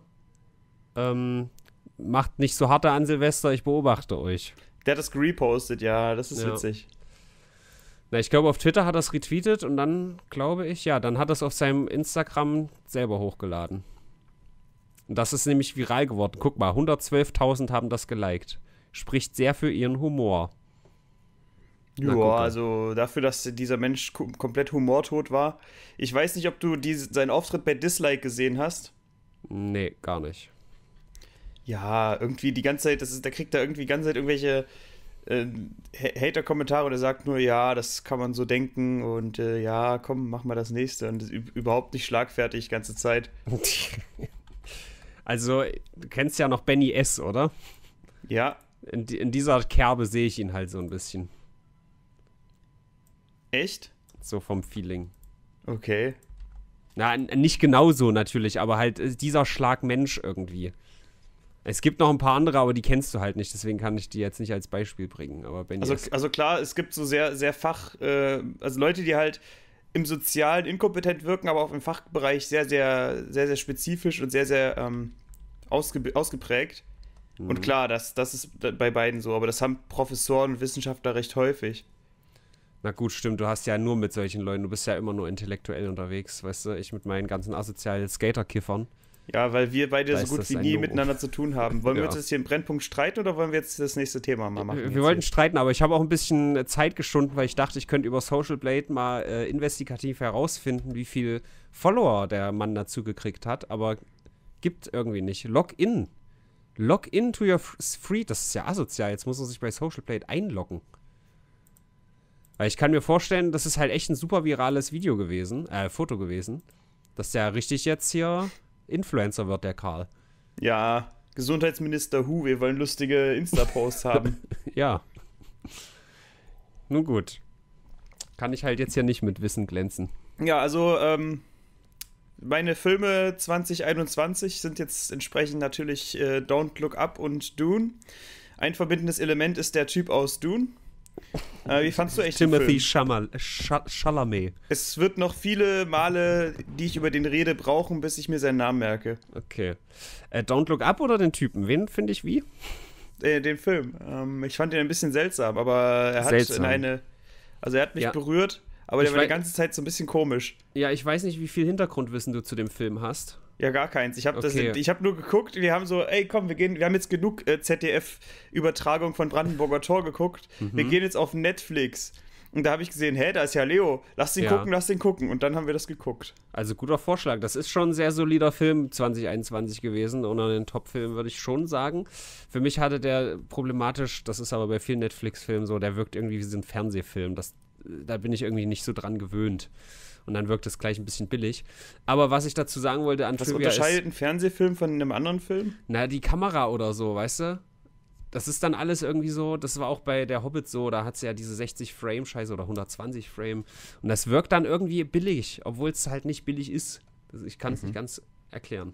ähm, macht nicht so harte an Silvester, ich beobachte euch. Der hat das repostet, ja, das ist ja. witzig. Na, ich glaube, auf Twitter hat er es retweetet und dann, glaube ich, ja, dann hat er es auf seinem Instagram selber hochgeladen. Und das ist nämlich viral geworden. Guck mal, 112.000 haben das geliked. Spricht sehr für ihren Humor. Ja, also dafür, dass dieser Mensch komplett humortot war. Ich weiß nicht, ob du die, seinen Auftritt bei Dislike gesehen hast. Nee, gar nicht. Ja, irgendwie die ganze Zeit, das ist, der kriegt da irgendwie die ganze Zeit irgendwelche äh, Hater-Kommentare und er sagt nur, ja, das kann man so denken und äh, ja, komm, mach mal das nächste. Und das überhaupt nicht schlagfertig, ganze Zeit. <laughs> also, du kennst ja noch Benny S., oder? Ja. in, in dieser Kerbe sehe ich ihn halt so ein bisschen. Echt? So vom Feeling. Okay. Na, nicht genauso natürlich, aber halt äh, dieser Schlag Mensch irgendwie. Es gibt noch ein paar andere, aber die kennst du halt nicht, deswegen kann ich die jetzt nicht als Beispiel bringen. Aber also, also klar, es gibt so sehr, sehr Fach, äh, also Leute, die halt im Sozialen inkompetent wirken, aber auch im Fachbereich sehr, sehr, sehr, sehr spezifisch und sehr, sehr ähm, ausge ausgeprägt. Mhm. Und klar, das, das ist bei beiden so, aber das haben Professoren und Wissenschaftler recht häufig. Na gut, stimmt, du hast ja nur mit solchen Leuten, du bist ja immer nur intellektuell unterwegs, weißt du, ich mit meinen ganzen asozialen Skaterkiffern. Ja, weil wir beide so gut wie nie no miteinander zu tun haben. <laughs> Wollen ja. wir jetzt hier im Brennpunkt streiten oder wollen wir jetzt das nächste Thema mal machen? Wir, wollten hier? streiten, aber ich habe auch ein bisschen Zeit geschunden, weil ich dachte, ich könnte über Social Blade mal äh, investigativ herausfinden, wie viel Follower der Mann dazu gekriegt hat, aber gibt irgendwie nicht. Login. Login to your free. Das ist ja asozial. Jetzt muss man sich bei Social Blade einloggen. Weil ich kann mir vorstellen, das ist halt echt ein super virales Video gewesen, äh, Foto gewesen. Dass der richtig jetzt hier Influencer wird, der Karl. Ja, Gesundheitsminister Hu, wir wollen lustige Insta-Posts haben. <laughs> ja. Nun gut. Kann ich halt jetzt hier nicht mit Wissen glänzen. Ja, also, ähm, meine Filme 2021 sind jetzt entsprechend natürlich äh, Don't Look Up und Dune. Ein verbindendes Element ist der Typ aus Dune. Äh, wie fandst du echt Timothy Shamal Sch Chalamet. Es wird noch viele Male, die ich über den rede, brauchen, bis ich mir seinen Namen merke. Okay. Äh, Don't Look Up oder den Typen? Wen finde ich wie? Äh, den Film. Ähm, ich fand ihn ein bisschen seltsam, aber er hat seltsam. eine. Also er hat mich ja. berührt, aber ich der war die ganze Zeit so ein bisschen komisch. Ja, ich weiß nicht, wie viel Hintergrundwissen du zu dem Film hast. Ja, gar keins. Ich habe okay. hab nur geguckt, wir haben so, ey, komm, wir gehen, wir haben jetzt genug äh, ZDF-Übertragung von Brandenburger Tor geguckt. Mhm. Wir gehen jetzt auf Netflix. Und da habe ich gesehen, hä, da ist ja Leo. Lass den ja. gucken, lass den gucken. Und dann haben wir das geguckt. Also guter Vorschlag. Das ist schon ein sehr solider Film 2021 gewesen. Unter den top film würde ich schon sagen. Für mich hatte der problematisch, das ist aber bei vielen Netflix-Filmen so, der wirkt irgendwie wie so ein Fernsehfilm. Das, da bin ich irgendwie nicht so dran gewöhnt und dann wirkt es gleich ein bisschen billig. Aber was ich dazu sagen wollte an was Trivia Was unterscheidet ein Fernsehfilm von einem anderen Film? Na, die Kamera oder so, weißt du? Das ist dann alles irgendwie so, das war auch bei der Hobbit so, da hat sie ja diese 60 Frame Scheiße oder 120 Frame und das wirkt dann irgendwie billig, obwohl es halt nicht billig ist. ich kann es mhm. nicht ganz erklären.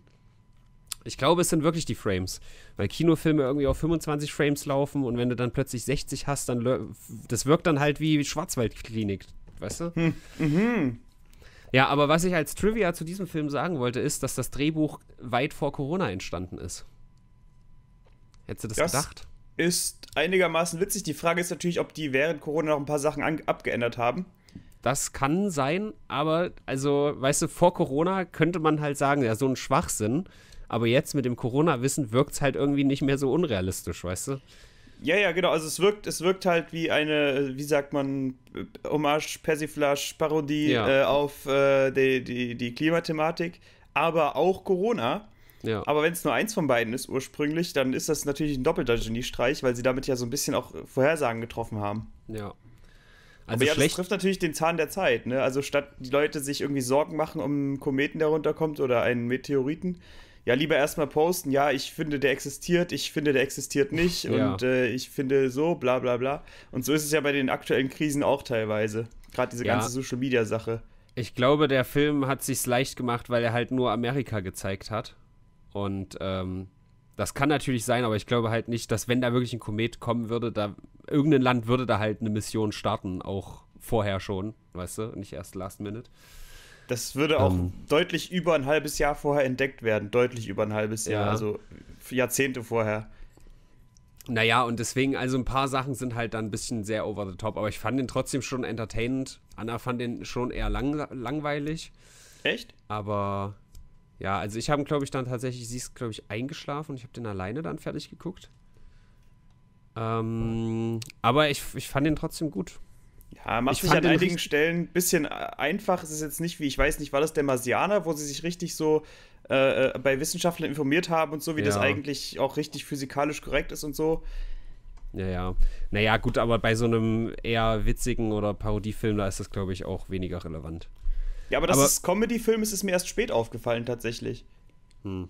Ich glaube, es sind wirklich die Frames. Weil Kinofilme irgendwie auf 25 Frames laufen und wenn du dann plötzlich 60 hast, dann das wirkt dann halt wie Schwarzwaldklinik, weißt du? Hm, mhm. Ja, aber was ich als Trivia zu diesem Film sagen wollte, ist, dass das Drehbuch weit vor Corona entstanden ist. Hättest du das, das gedacht? Ist einigermaßen witzig. Die Frage ist natürlich, ob die während Corona noch ein paar Sachen abgeändert haben. Das kann sein, aber also, weißt du, vor Corona könnte man halt sagen, ja, so ein Schwachsinn. Aber jetzt mit dem Corona-Wissen wirkt es halt irgendwie nicht mehr so unrealistisch, weißt du? Ja, ja, genau. Also es wirkt, es wirkt halt wie eine, wie sagt man, Hommage, Persiflage, Parodie ja. äh, auf äh, die, die, die Klimathematik, aber auch Corona. Ja. Aber wenn es nur eins von beiden ist ursprünglich, dann ist das natürlich ein doppelter Geniestreich, weil sie damit ja so ein bisschen auch Vorhersagen getroffen haben. Ja. Also Aber ja, das trifft natürlich den Zahn der Zeit. Ne? Also statt die Leute sich irgendwie Sorgen machen um einen Kometen, der runterkommt oder einen Meteoriten, ja, lieber erstmal posten, ja, ich finde, der existiert, ich finde, der existiert nicht ja. und äh, ich finde so, bla bla bla. Und so ist es ja bei den aktuellen Krisen auch teilweise. Gerade diese ja. ganze Social Media Sache. Ich glaube, der Film hat sich's leicht gemacht, weil er halt nur Amerika gezeigt hat. Und ähm, das kann natürlich sein, aber ich glaube halt nicht, dass wenn da wirklich ein Komet kommen würde, da irgendein Land würde da halt eine Mission starten, auch vorher schon, weißt du, nicht erst last minute. Das würde auch ähm, deutlich über ein halbes Jahr vorher entdeckt werden. Deutlich über ein halbes Jahr, ja. also Jahrzehnte vorher. Naja, und deswegen, also ein paar Sachen sind halt dann ein bisschen sehr over the top, aber ich fand den trotzdem schon entertainend. Anna fand den schon eher lang, langweilig. Echt? Aber ja, also ich habe, glaube ich, dann tatsächlich, sie ist, glaube ich, eingeschlafen und ich habe den alleine dann fertig geguckt. Ähm, aber ich, ich fand den trotzdem gut. Ja, macht ich sich an einigen Stellen ein bisschen einfach. Es ist jetzt nicht wie, ich weiß nicht, war das der Marsianer, wo sie sich richtig so äh, äh, bei Wissenschaftlern informiert haben und so, wie ja. das eigentlich auch richtig physikalisch korrekt ist und so. Ja, ja. Naja, gut, aber bei so einem eher witzigen oder Parodiefilm, da ist das, glaube ich, auch weniger relevant. Ja, aber das aber, es Comedy-Film ist, ist mir erst spät aufgefallen, tatsächlich. Hm.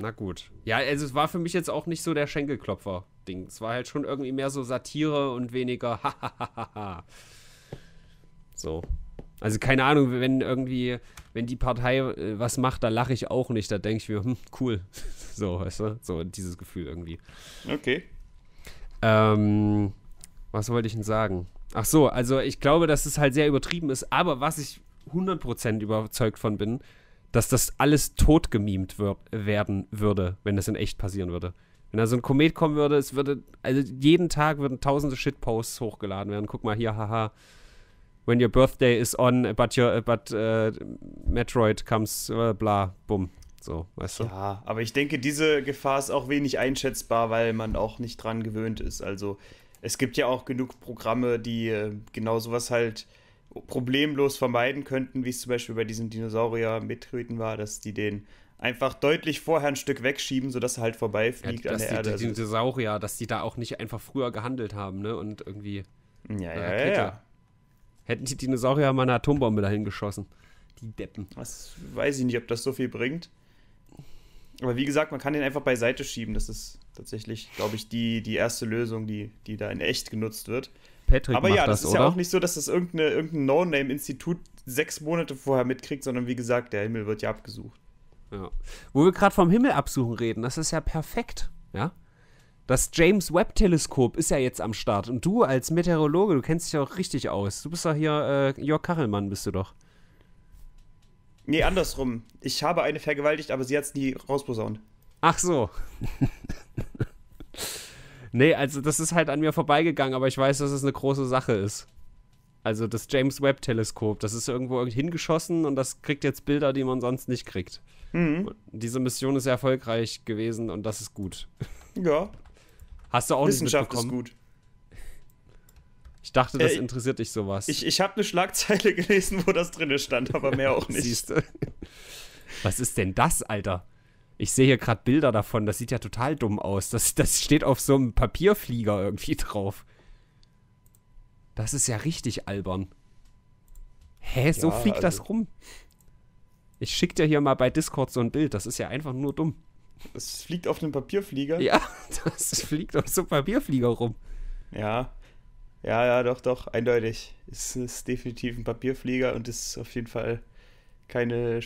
Na gut. Ja, also es war für mich jetzt auch nicht so der Schenkelklopfer-Ding. Es war halt schon irgendwie mehr so Satire und weniger <laughs> Hahaha. so. Also keine Ahnung, wenn irgendwie, wenn die Partei äh, was macht, da lache ich auch nicht. Da denke ich mir, hm, cool. <laughs> so, weißt du? So dieses Gefühl irgendwie. Okay. Ähm, was wollte ich denn sagen? Ach so, also ich glaube, dass es halt sehr übertrieben ist, aber was ich 100% überzeugt von bin, dass das alles totgemimt werden würde, wenn das in echt passieren würde. Wenn da so ein Komet kommen würde, es würde, also jeden Tag würden tausende Shitposts hochgeladen werden. Guck mal hier, haha. When your birthday is on, but your, but uh, Metroid comes, uh, bla, bumm. So, weißt du? Ja, aber ich denke, diese Gefahr ist auch wenig einschätzbar, weil man auch nicht dran gewöhnt ist. Also, es gibt ja auch genug Programme, die äh, genau sowas halt problemlos vermeiden könnten, wie es zum Beispiel bei diesem Dinosaurier-Meteoriten war, dass die den einfach deutlich vorher ein Stück wegschieben, sodass er halt vorbeifliegt ja, an der die, Erde. Die also Dinosaurier, dass die da auch nicht einfach früher gehandelt haben, ne? Und irgendwie. Ja, ja, ja, ja. Hätten die Dinosaurier mal eine Atombombe dahin geschossen. Die Deppen. Das weiß ich nicht, ob das so viel bringt. Aber wie gesagt, man kann den einfach beiseite schieben. Das ist tatsächlich, glaube ich, die, die erste Lösung, die, die da in echt genutzt wird. Patrick Aber ja, das, das ist oder? ja auch nicht so, dass das irgendeine, irgendein No-Name-Institut sechs Monate vorher mitkriegt, sondern wie gesagt, der Himmel wird ja abgesucht. Ja. Wo wir gerade vom Himmel absuchen reden, das ist ja perfekt, ja? Das James Webb Teleskop ist ja jetzt am Start und du als Meteorologe, du kennst dich auch richtig aus. Du bist doch hier äh, Jörg Kachelmann, bist du doch. Nee, andersrum. Ich habe eine vergewaltigt, aber sie hat es nie rausposaunt. Ach so. <laughs> Nee, also das ist halt an mir vorbeigegangen, aber ich weiß, dass es eine große Sache ist. Also das James Webb Teleskop, das ist irgendwo hingeschossen und das kriegt jetzt Bilder, die man sonst nicht kriegt. Mhm. Diese Mission ist erfolgreich gewesen und das ist gut. <laughs> Ja. Hast du auch Wissenschaft nicht mitbekommen? ist gut. Ich dachte, das äh, interessiert dich sowas. Ich, ich habe eine Schlagzeile gelesen, wo das drinne stand, aber mehr auch <laughs> nicht. Siehst Was ist denn das, Alter? Ich sehe hier gerade Bilder davon, das sieht ja total dumm aus. Das, das steht auf so einem Papierflieger irgendwie drauf. Das ist ja richtig albern. Hä, so ja, fliegt also das rum. Ich schick dir hier mal bei Discord so ein Bild, das ist ja einfach nur dumm. Es fliegt auf einem Papierflieger? Ja, <laughs> das fliegt auf so einem Papierflieger rum. Ja. Ja, ja, doch, doch, eindeutig. Es ist definitiv ein Papierflieger und ist auf jeden Fall keine,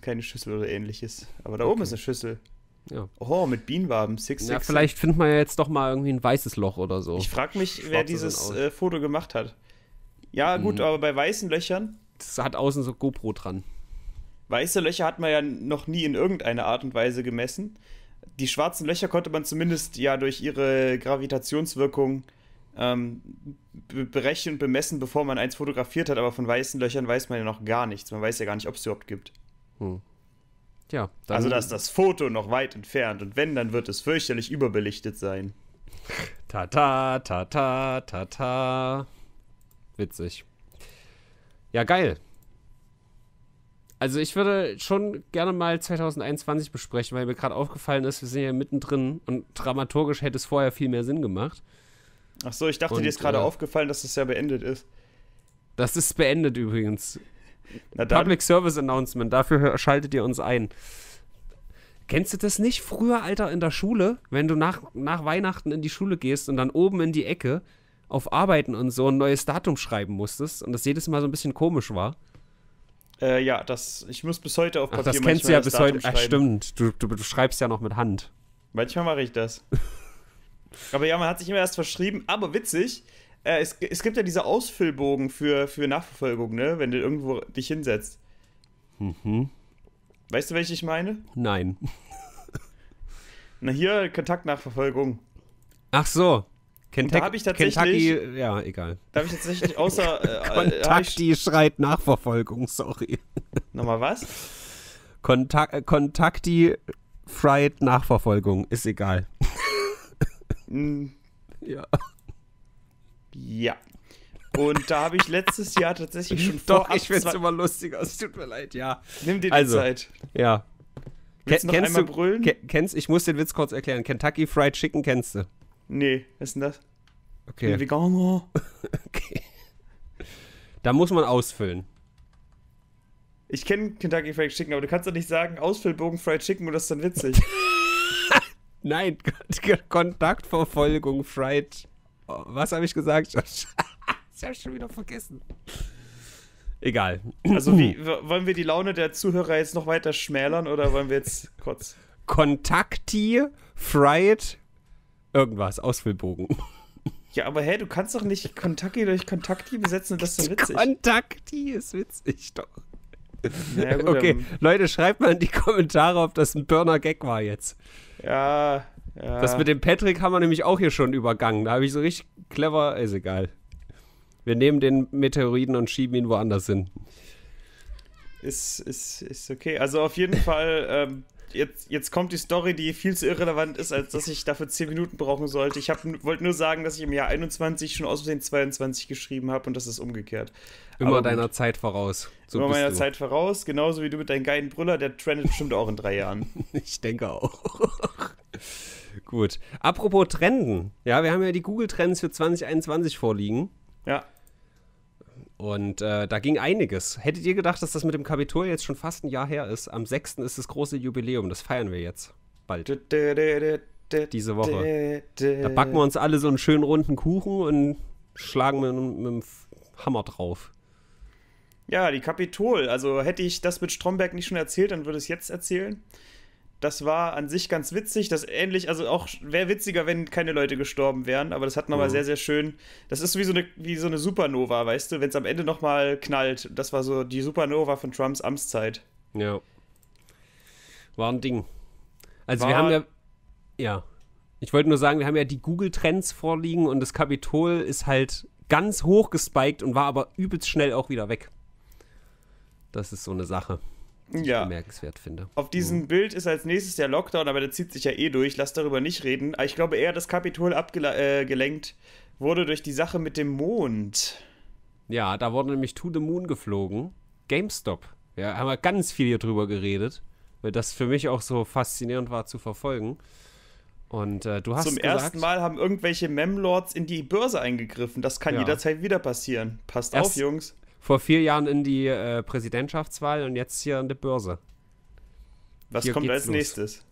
keine Schüssel oder ähnliches. Aber da okay. oben ist eine Schüssel. Ja. Oh, mit Bienenwaben, six, six. Ja, vielleicht findet man ja jetzt doch mal irgendwie ein weißes Loch oder so. Ich frage mich, Schwarze wer dieses äh, Foto gemacht hat. Ja, mhm. gut, mhm. aber bei weißen Löchern. Das hat außen so GoPro dran. Weiße Löcher hat man ja noch nie in irgendeiner Art und Weise gemessen. Die schwarzen Löcher konnte man zumindest ja durch ihre Gravitationswirkung ähm, berechnen und bemessen, bevor man eins fotografiert hat, aber von weißen Löchern weiß man ja noch gar nichts. Man weiß ja gar nicht, ob es überhaupt gibt. Hm. Ja, also da ist das Foto noch weit entfernt und wenn, dann wird es fürchterlich überbelichtet sein. Tata, tata, tata. Witzig. Ja, geil. Also ich würde schon gerne mal 2021 besprechen, weil mir gerade aufgefallen ist, wir sind ja mittendrin und dramaturgisch hätte es vorher viel mehr Sinn gemacht. Ach so, ich dachte, Und, dir ist gerade äh, aufgefallen, dass das ja beendet ist. Das ist beendet übrigens. Public Service Announcement, dafür schaltet ihr uns ein. Kennst du das nicht früher, Alter, in der Schule, wenn du nach, nach Weihnachten in die Schule gehst und dann oben in die Ecke auf Arbeiten und so ein neues Datum schreiben musstest und das jedes Mal so ein bisschen komisch war? Äh, ja, das, ich muss bis heute auf Papier Ach, das kennst du ja bis Datum heute. Ach, stimmt, du, du, du schreibst ja noch mit Hand. Manchmal mache ich das. <laughs> Aber ja, man hat sich immer erst verschrieben. Aber witzig, äh, es, es, gibt ja diese Ausfüllbogen für, für Nachverfolgung, ne? Wenn du irgendwo dich hinsetzt. Mhm. Weißt du, welche ich meine? Nein. Na, hier Kontaktnachverfolgung. Ach so. Kentucky, da habe ich tatsächlich. Kentucky, ja, egal. Da habe ich tatsächlich außer. Äh, <laughs> äh Kentucky ich, schreit Nachverfolgung, sorry. Nochmal was? Kontak äh, Kontakti Fried Nachverfolgung, ist egal. Ja. Ja. Und da habe ich letztes Jahr tatsächlich schon vor. Doch, ich finde es immer lustiger. Es tut mir leid, ja. Nimm dir die also, Zeit. Ja. Willst Ken, noch kennst einmal du, brüllen? Kennst, ich muss den Witz kurz erklären. Kentucky Fried Chicken kennst du? Nee, was ist denn das? Okay. Veganer. <laughs> okay. Da muss man ausfüllen. Ich kenne Kentucky Fried Chicken, aber du kannst doch nicht sagen, Ausfüllbogen Fried Chicken und das ist dann witzig. <laughs> Nein, <laughs> Kontaktverfolgung, Fright. Oh, was habe ich gesagt? Ich habe schon wieder vergessen. Egal. Also wie, <clears throat> wollen wir die Laune der Zuhörer jetzt noch weiter schmälern oder wollen wir jetzt kurz... Kontakti, Fried, irgendwas, Ausfüllbogen. Ja, aber hä, du kannst doch nicht Kontakti durch Kontakti besetzen und das ist so witzig. Kontakti ist witzig, doch. Naja, gut, okay, ähm, Leute, schreibt mal in die Kommentare, ob das ein Burner-Gag war jetzt. Ja, ja. Das mit dem Patrick haben wir nämlich auch hier schon übergangen. Da habe ich so richtig clever, ist egal. Wir nehmen den Meteoriten und schieben ihn woanders hin. Ist, ist, ist okay. Also auf jeden Fall ähm, Jetzt, jetzt kommt die Story, die viel zu irrelevant ist, als dass ich dafür 10 Minuten brauchen sollte. Ich wollte nur sagen, dass ich im Jahr 21 schon aus Versehen 22 geschrieben habe und das ist umgekehrt. Immer Aber deiner Zeit voraus. So Immer meiner du. Zeit voraus, genauso wie du mit deinem geilen Brüller, der trendet bestimmt auch in drei Jahren. <laughs> Ich denke auch. <laughs> gut. Apropos Trenden. Ja, wir haben ja die Google-Trends für 2021 vorliegen. Ja. Und äh, da ging einiges. Hättet ihr gedacht, dass das mit dem Kapitol jetzt schon fast ein Jahr her ist? Am 6. ist das große Jubiläum. Das feiern wir jetzt. Bald. Diese Woche. Da backen wir uns alle so einen schönen runden Kuchen und schlagen mit, mit dem Hammer drauf. Ja, die Kapitol. Also hätte ich das mit Stromberg nicht schon erzählt, dann würde ich es jetzt erzählen. Das war an sich ganz witzig. Das ähnlich, also auch wäre witziger, wenn keine Leute gestorben wären, aber das hat nochmal mhm. sehr, sehr schön. Das ist wie so eine, wie so eine Supernova, weißt du, wenn es am Ende nochmal knallt. Das war so die Supernova von Trumps Amtszeit. Ja. War ein Ding. Also war wir haben ja. Ja. Ich wollte nur sagen, wir haben ja die Google-Trends vorliegen und das Kapitol ist halt ganz hoch gespiked und war aber übelst schnell auch wieder weg. Das ist so eine Sache die ja. ich bemerkenswert finde. Auf diesem mhm. Bild ist als nächstes der Lockdown, aber der zieht sich ja eh durch. Lass darüber nicht reden. Ah, ich glaube eher, das Kapitol abgelenkt äh, wurde durch die Sache mit dem Mond. Ja, da wurde nämlich To the Moon geflogen. GameStop. Ja, haben wir ganz viel hier drüber geredet, weil das für mich auch so faszinierend war zu verfolgen. Und äh, du hast Zum gesagt, ersten Mal haben irgendwelche Memlords in die Börse eingegriffen. Das kann ja. jederzeit wieder passieren. Passt erst, auf, Jungs vor vier Jahren in die äh, Präsidentschaftswahl und jetzt hier an der Börse. Was hier kommt als los. nächstes?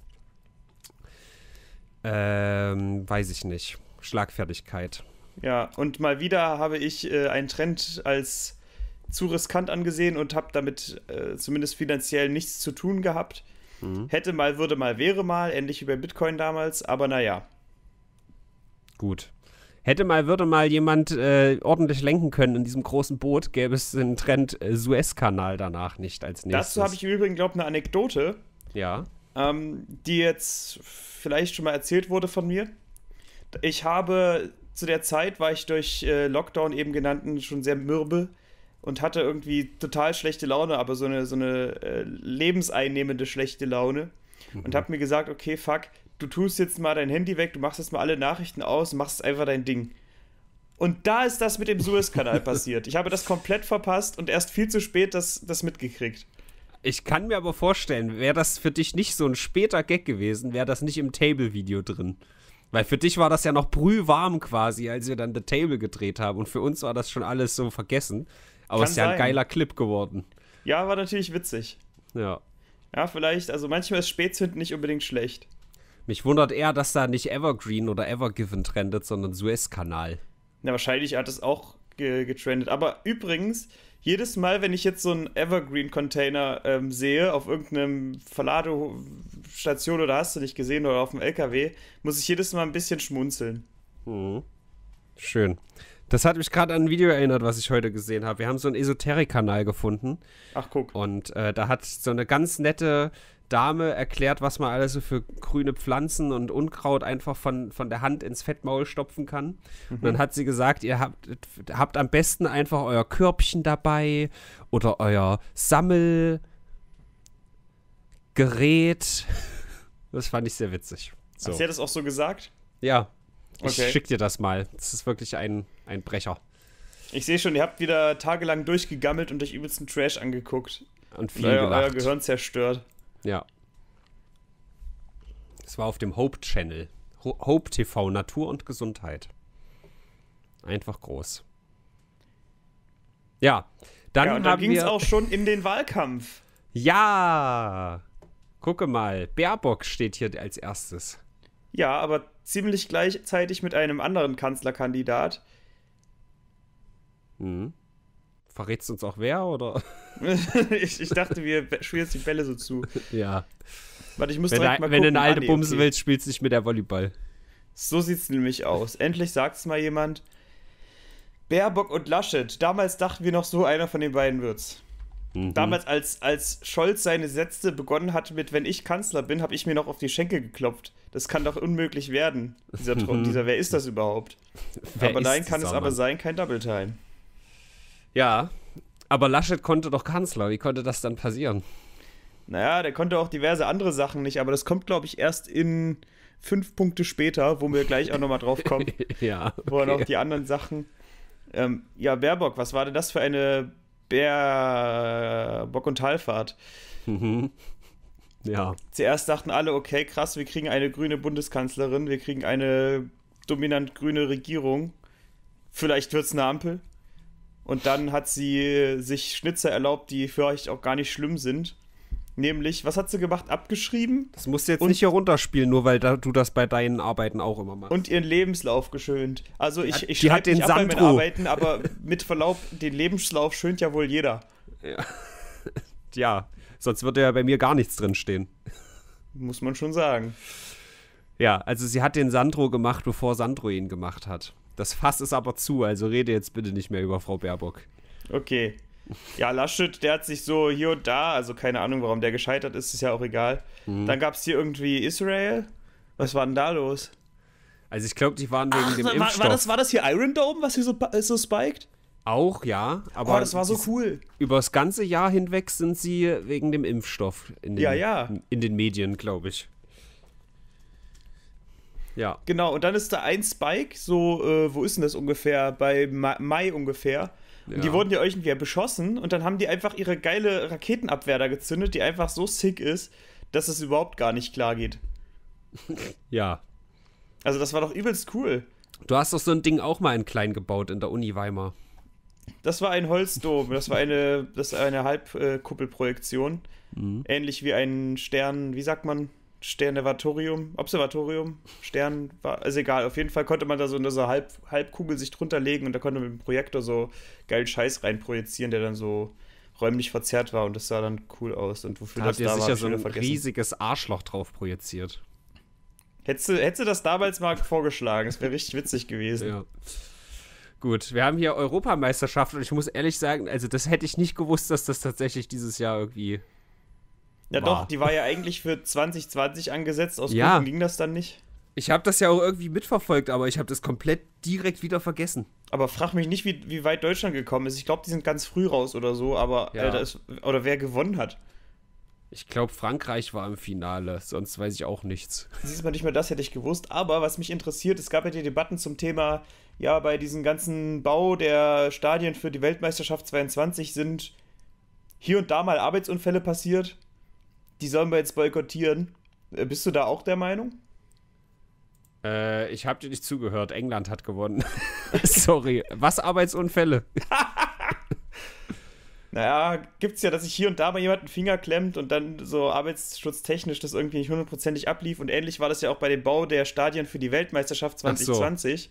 Ähm, weiß ich nicht. Schlagfertigkeit. Ja, und mal wieder habe ich äh, einen Trend als zu riskant angesehen und habe damit äh, zumindest finanziell nichts zu tun gehabt. Mhm. Hätte mal, würde mal, wäre mal, ähnlich wie bei Bitcoin damals, aber naja. Gut. Hätte mal, würde mal jemand äh, ordentlich lenken können in diesem großen Boot, gäbe es den Trend äh, Suezkanal danach nicht als nächstes. Dazu habe ich im Übrigen, glaube ich, eine Anekdote. Ja. Ähm, die jetzt vielleicht schon mal erzählt wurde von mir. Ich habe zu der Zeit, war ich durch äh, Lockdown eben genannten schon sehr mürbe und hatte irgendwie total schlechte Laune, aber so eine, so eine äh, lebenseinnehmende schlechte Laune. Mhm. Und habe mir gesagt, okay, fuck, du tust jetzt mal dein Handy weg, du machst jetzt mal alle Nachrichten aus, machst einfach dein Ding. Und da ist das mit dem Suezkanal <laughs> passiert. Ich habe das komplett verpasst und erst viel zu spät das, das mitgekriegt. Ich kann mir aber vorstellen, wäre das für dich nicht so ein später Gag gewesen, wäre das nicht im Table-Video drin. Weil für dich war das ja noch brühwarm quasi, als wir dann The Table gedreht haben. Und für uns war das schon alles so vergessen. Aber es ist ja sein. ein geiler Clip geworden. Ja, war natürlich witzig. Ja. Ja, vielleicht. Also manchmal ist Spätzünden nicht unbedingt schlecht. Mich wundert eher, dass da nicht Evergreen oder Evergiven trendet, sondern Suez-Kanal. Na, wahrscheinlich hat es auch ge getrendet. Aber übrigens, jedes Mal, wenn ich jetzt so einen Evergreen-Container ähm, sehe, auf irgendeinem Verladestation oder hast du nicht gesehen oder auf dem LKW, muss ich jedes Mal ein bisschen schmunzeln. Mhm. Schön. Das hat mich gerade an ein Video erinnert, was ich heute gesehen habe. Wir haben so einen Esoterik-Kanal gefunden. Ach, guck. Und äh, da hat so eine ganz nette Dame erklärt, was man alles so für grüne Pflanzen und Unkraut einfach von, von der Hand ins Fettmaul stopfen kann. Mhm. Und dann hat sie gesagt, ihr habt, habt am besten einfach euer Körbchen dabei oder euer Sammelgerät. Das fand ich sehr witzig. So. Hat sie das auch so gesagt? Ja. Ich okay. schick dir das mal. Das ist wirklich ein, ein Brecher. Ich sehe schon, ihr habt wieder tagelang durchgegammelt und euch übelsten Trash angeguckt. Und viel euer, euer Gehirn zerstört. Ja. Es war auf dem Hope Channel. Hope TV, Natur und Gesundheit. Einfach groß. Ja, dann ja, und da ging es auch schon in den Wahlkampf. Ja, gucke mal, Baerbock steht hier als erstes. Ja, aber ziemlich gleichzeitig mit einem anderen Kanzlerkandidat. Hm. Verrätst du uns auch wer oder? <laughs> <laughs> ich, ich, dachte, wir spielen jetzt die Bälle so zu. Ja. Warte, ich muss wenn, direkt mal Wenn gucken. du eine alte ah, nee, Bumsen okay. willst, spielst du nicht mit der Volleyball. So sieht's nämlich aus. Endlich sagt es mal jemand. Baerbock und Laschet. Damals dachten wir noch so, einer von den beiden wird's. Mhm. Damals, als, als Scholz seine Sätze begonnen hat mit Wenn ich Kanzler bin, habe ich mir noch auf die Schenkel geklopft. Das kann doch unmöglich werden, dieser Traum, <laughs> dieser Wer ist das überhaupt? Wer aber nein, kann es aber sein, kein Double Time. Ja, aber Laschet konnte doch Kanzler. Wie konnte das dann passieren? Naja, der konnte auch diverse andere Sachen nicht, aber das kommt, glaube ich, erst in fünf Punkte später, wo wir gleich auch nochmal drauf kommen. <laughs> ja. Okay. Wo er noch die anderen Sachen. Ähm, ja, Baerbock, was war denn das für eine Baerbock- und Talfahrt? Mhm. Ja. Zuerst dachten alle, okay, krass, wir kriegen eine grüne Bundeskanzlerin, wir kriegen eine dominant grüne Regierung. Vielleicht wird es eine Ampel. Und dann hat sie sich Schnitzer erlaubt, die für euch auch gar nicht schlimm sind. Nämlich, was hat sie gemacht? Abgeschrieben? Das musst du jetzt nicht herunterspielen, nur weil da, du das bei deinen Arbeiten auch immer machst. Und ihren Lebenslauf geschönt. Also ich, ich schreibe nicht den ab bei Arbeiten, aber <laughs> mit Verlaub, den Lebenslauf schönt ja wohl jeder. Ja. <laughs> ja, sonst würde ja bei mir gar nichts drinstehen. Muss man schon sagen. Ja, also sie hat den Sandro gemacht, bevor Sandro ihn gemacht hat. Das Fass ist aber zu, also rede jetzt bitte nicht mehr über Frau Baerbock. Okay. Ja, Laschet, der hat sich so hier und da, also keine Ahnung, warum der gescheitert ist, ist ja auch egal. Mhm. Dann gab es hier irgendwie Israel. Was war denn da los? Also ich glaube, die waren wegen Ach, dem war, Impfstoff. War das, war das hier Iron Dome, was hier so, so spiked? Auch, ja. Aber oh, das war so cool. Über das ganze Jahr hinweg sind sie wegen dem Impfstoff in den, ja, ja. In den Medien, glaube ich. Ja. Genau, und dann ist da ein Spike, so, äh, wo ist denn das ungefähr? Bei Ma Mai ungefähr. Ja. Und die wurden ja irgendwie beschossen und dann haben die einfach ihre geile Raketenabwehr da gezündet, die einfach so sick ist, dass es überhaupt gar nicht klar geht. ja. Also, das war doch übelst cool. Du hast doch so ein Ding auch mal in klein gebaut in der Uni Weimar. Das war ein Holzdom, das war eine, eine Halbkuppelprojektion. Mhm. Ähnlich wie ein Stern, wie sagt man, Sternevatorium, Observatorium, Stern, war, also egal, auf jeden Fall konnte man da so eine dieser Halb, Halbkugel sich drunter legen und da konnte man mit dem Projektor so geilen Scheiß reinprojizieren, der dann so räumlich verzerrt war und das sah dann cool aus. Und wofür da das hat da war, sicher so ein vergessen. riesiges Arschloch drauf projiziert. Hättest du, hättest du das damals mal vorgeschlagen, Das wäre richtig witzig gewesen. Ja. Gut, wir haben hier Europameisterschaft und ich muss ehrlich sagen, also das hätte ich nicht gewusst, dass das tatsächlich dieses Jahr irgendwie ja, war. doch, die war ja eigentlich für 2020 angesetzt. Aus ja. Gründen ging das dann nicht. Ich habe das ja auch irgendwie mitverfolgt, aber ich habe das komplett direkt wieder vergessen. Aber frag mich nicht, wie, wie weit Deutschland gekommen ist. Ich glaube, die sind ganz früh raus oder so, aber ja. Alter, ist, oder wer gewonnen hat. Ich glaube, Frankreich war im Finale, sonst weiß ich auch nichts. Siehst du nicht mehr, das hätte ich gewusst. Aber was mich interessiert, es gab ja die Debatten zum Thema, ja, bei diesem ganzen Bau der Stadien für die Weltmeisterschaft 22 sind hier und da mal Arbeitsunfälle passiert die sollen wir jetzt boykottieren. Äh, bist du da auch der Meinung? Äh, ich habe dir nicht zugehört. England hat gewonnen. <laughs> Sorry. Was Arbeitsunfälle? <laughs> naja, gibt's ja, dass sich hier und da mal jemand einen Finger klemmt und dann so arbeitsschutztechnisch das irgendwie nicht hundertprozentig ablief. Und ähnlich war das ja auch bei dem Bau der Stadien für die Weltmeisterschaft 2020. So.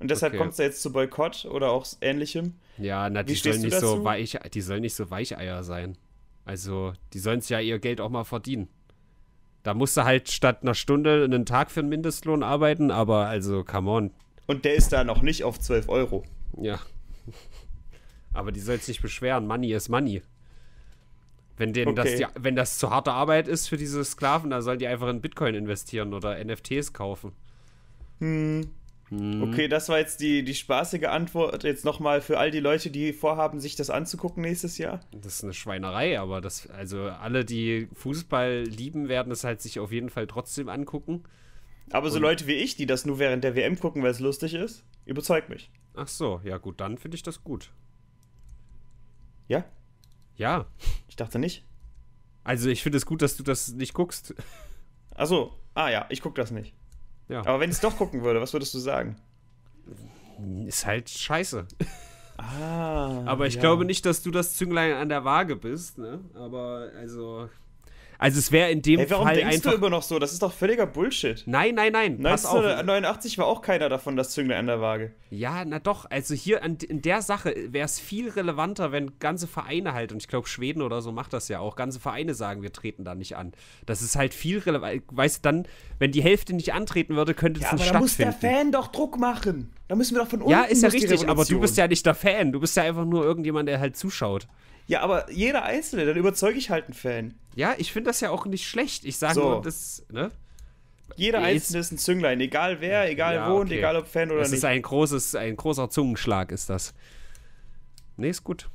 Und deshalb okay. kommt es da jetzt zu Boykott oder auch ähnlichem. Ja, na, die sollen, nicht so weich, die sollen nicht so Weicheier sein. Also, die sollen es ja ihr Geld auch mal verdienen. Da musst du halt statt einer Stunde einen Tag für einen Mindestlohn arbeiten, aber also, come on. Und der ist da noch nicht auf 12 Euro. Ja. Aber die soll sich nicht beschweren. Money is money. Wenn, denen okay. das die, wenn das zu harte Arbeit ist für diese Sklaven, dann sollen die einfach in Bitcoin investieren oder NFTs kaufen. Hm. Mhm. Okay, das war jetzt die, die spaßige Antwort. Jetzt nochmal für all die Leute, die vorhaben, sich das anzugucken nächstes Jahr. Das ist eine Schweinerei, aber das, also alle, die Fußball lieben, werden es halt sich auf jeden Fall trotzdem angucken. Aber Und so Leute wie ich, die das nur während der WM gucken, weil es lustig ist, überzeugt mich. Ach so, ja gut, dann finde ich das gut. Ja? Ja. Ich dachte nicht. Also ich finde es gut, dass du das nicht guckst. Ach so, ah ja, ich gucke das nicht. Ja. Aber wenn ich es doch gucken würde, was würdest du sagen? Ist halt scheiße. <laughs> Ah, Aber ich ja. glaube nicht, dass du das Zünglein an der Waage bist, ne? Aber also, also es wäre in dem hey, warum Fall denkst einfach. Du immer noch so? Das ist doch völliger Bullshit. Nein, nein, nein. 1989 war auch keiner davon das Zünglein an der Waage. Ja, na doch. Also hier an, in der Sache wäre es viel relevanter, wenn ganze Vereine halt und ich glaube Schweden oder so macht das ja auch. Ganze Vereine sagen, wir treten da nicht an. Das ist halt viel relevant. Weißt du, dann, wenn die Hälfte nicht antreten würde, könnte es ja, nicht aber stattfinden. Da muss der Fan doch Druck machen. Da müssen wir doch von unten. Ja, ist ja richtig. Aber du bist ja nicht der Fan. Du bist ja einfach nur irgendjemand, der halt zuschaut. Ja, aber jeder Einzelne, dann überzeuge ich halt einen Fan. Ja, ich finde das ja auch nicht schlecht. Ich sage so. nur, das, ne? Jeder Einzelne ist ein Zünglein, egal wer, egal ja, wo okay. und egal ob Fan oder das nicht. Das ist ein großes, ein großer Zungenschlag ist das. Nee, ist gut.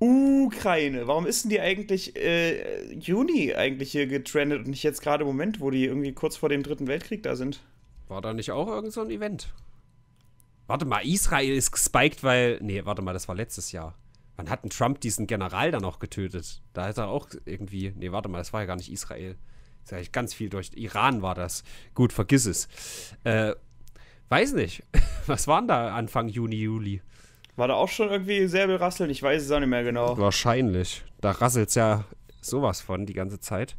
Ukraine, warum ist denn die eigentlich äh, Juni eigentlich hier getrendet und nicht jetzt gerade im Moment, wo die irgendwie kurz vor dem Dritten Weltkrieg da sind? War da nicht auch irgend so ein Event? Warte mal, Israel ist gespiked, weil. Nee, warte mal, das war letztes Jahr. Wann hat denn Trump diesen General dann auch getötet? Da hat er auch irgendwie. Nee, warte mal, das war ja gar nicht Israel. Das ist ja eigentlich ganz viel durch. Iran war das. Gut, vergiss es. Äh, weiß nicht. <laughs> Was waren da Anfang Juni, Juli? War da auch schon irgendwie Säbelrasseln? Ich weiß es auch nicht mehr genau. Wahrscheinlich. Da rasselt es ja sowas von die ganze Zeit.